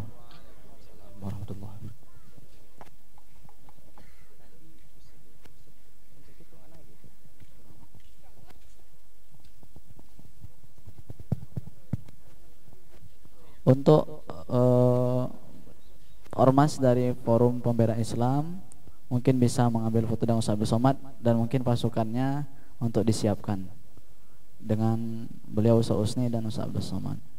Warahmatullahi untuk uh, ormas dari Forum Pembela Islam mungkin bisa mengambil foto dengan Ustaz Somad dan mungkin pasukannya untuk disiapkan dengan beliau Ustaz Usni dan Ustaz Abdul Somad.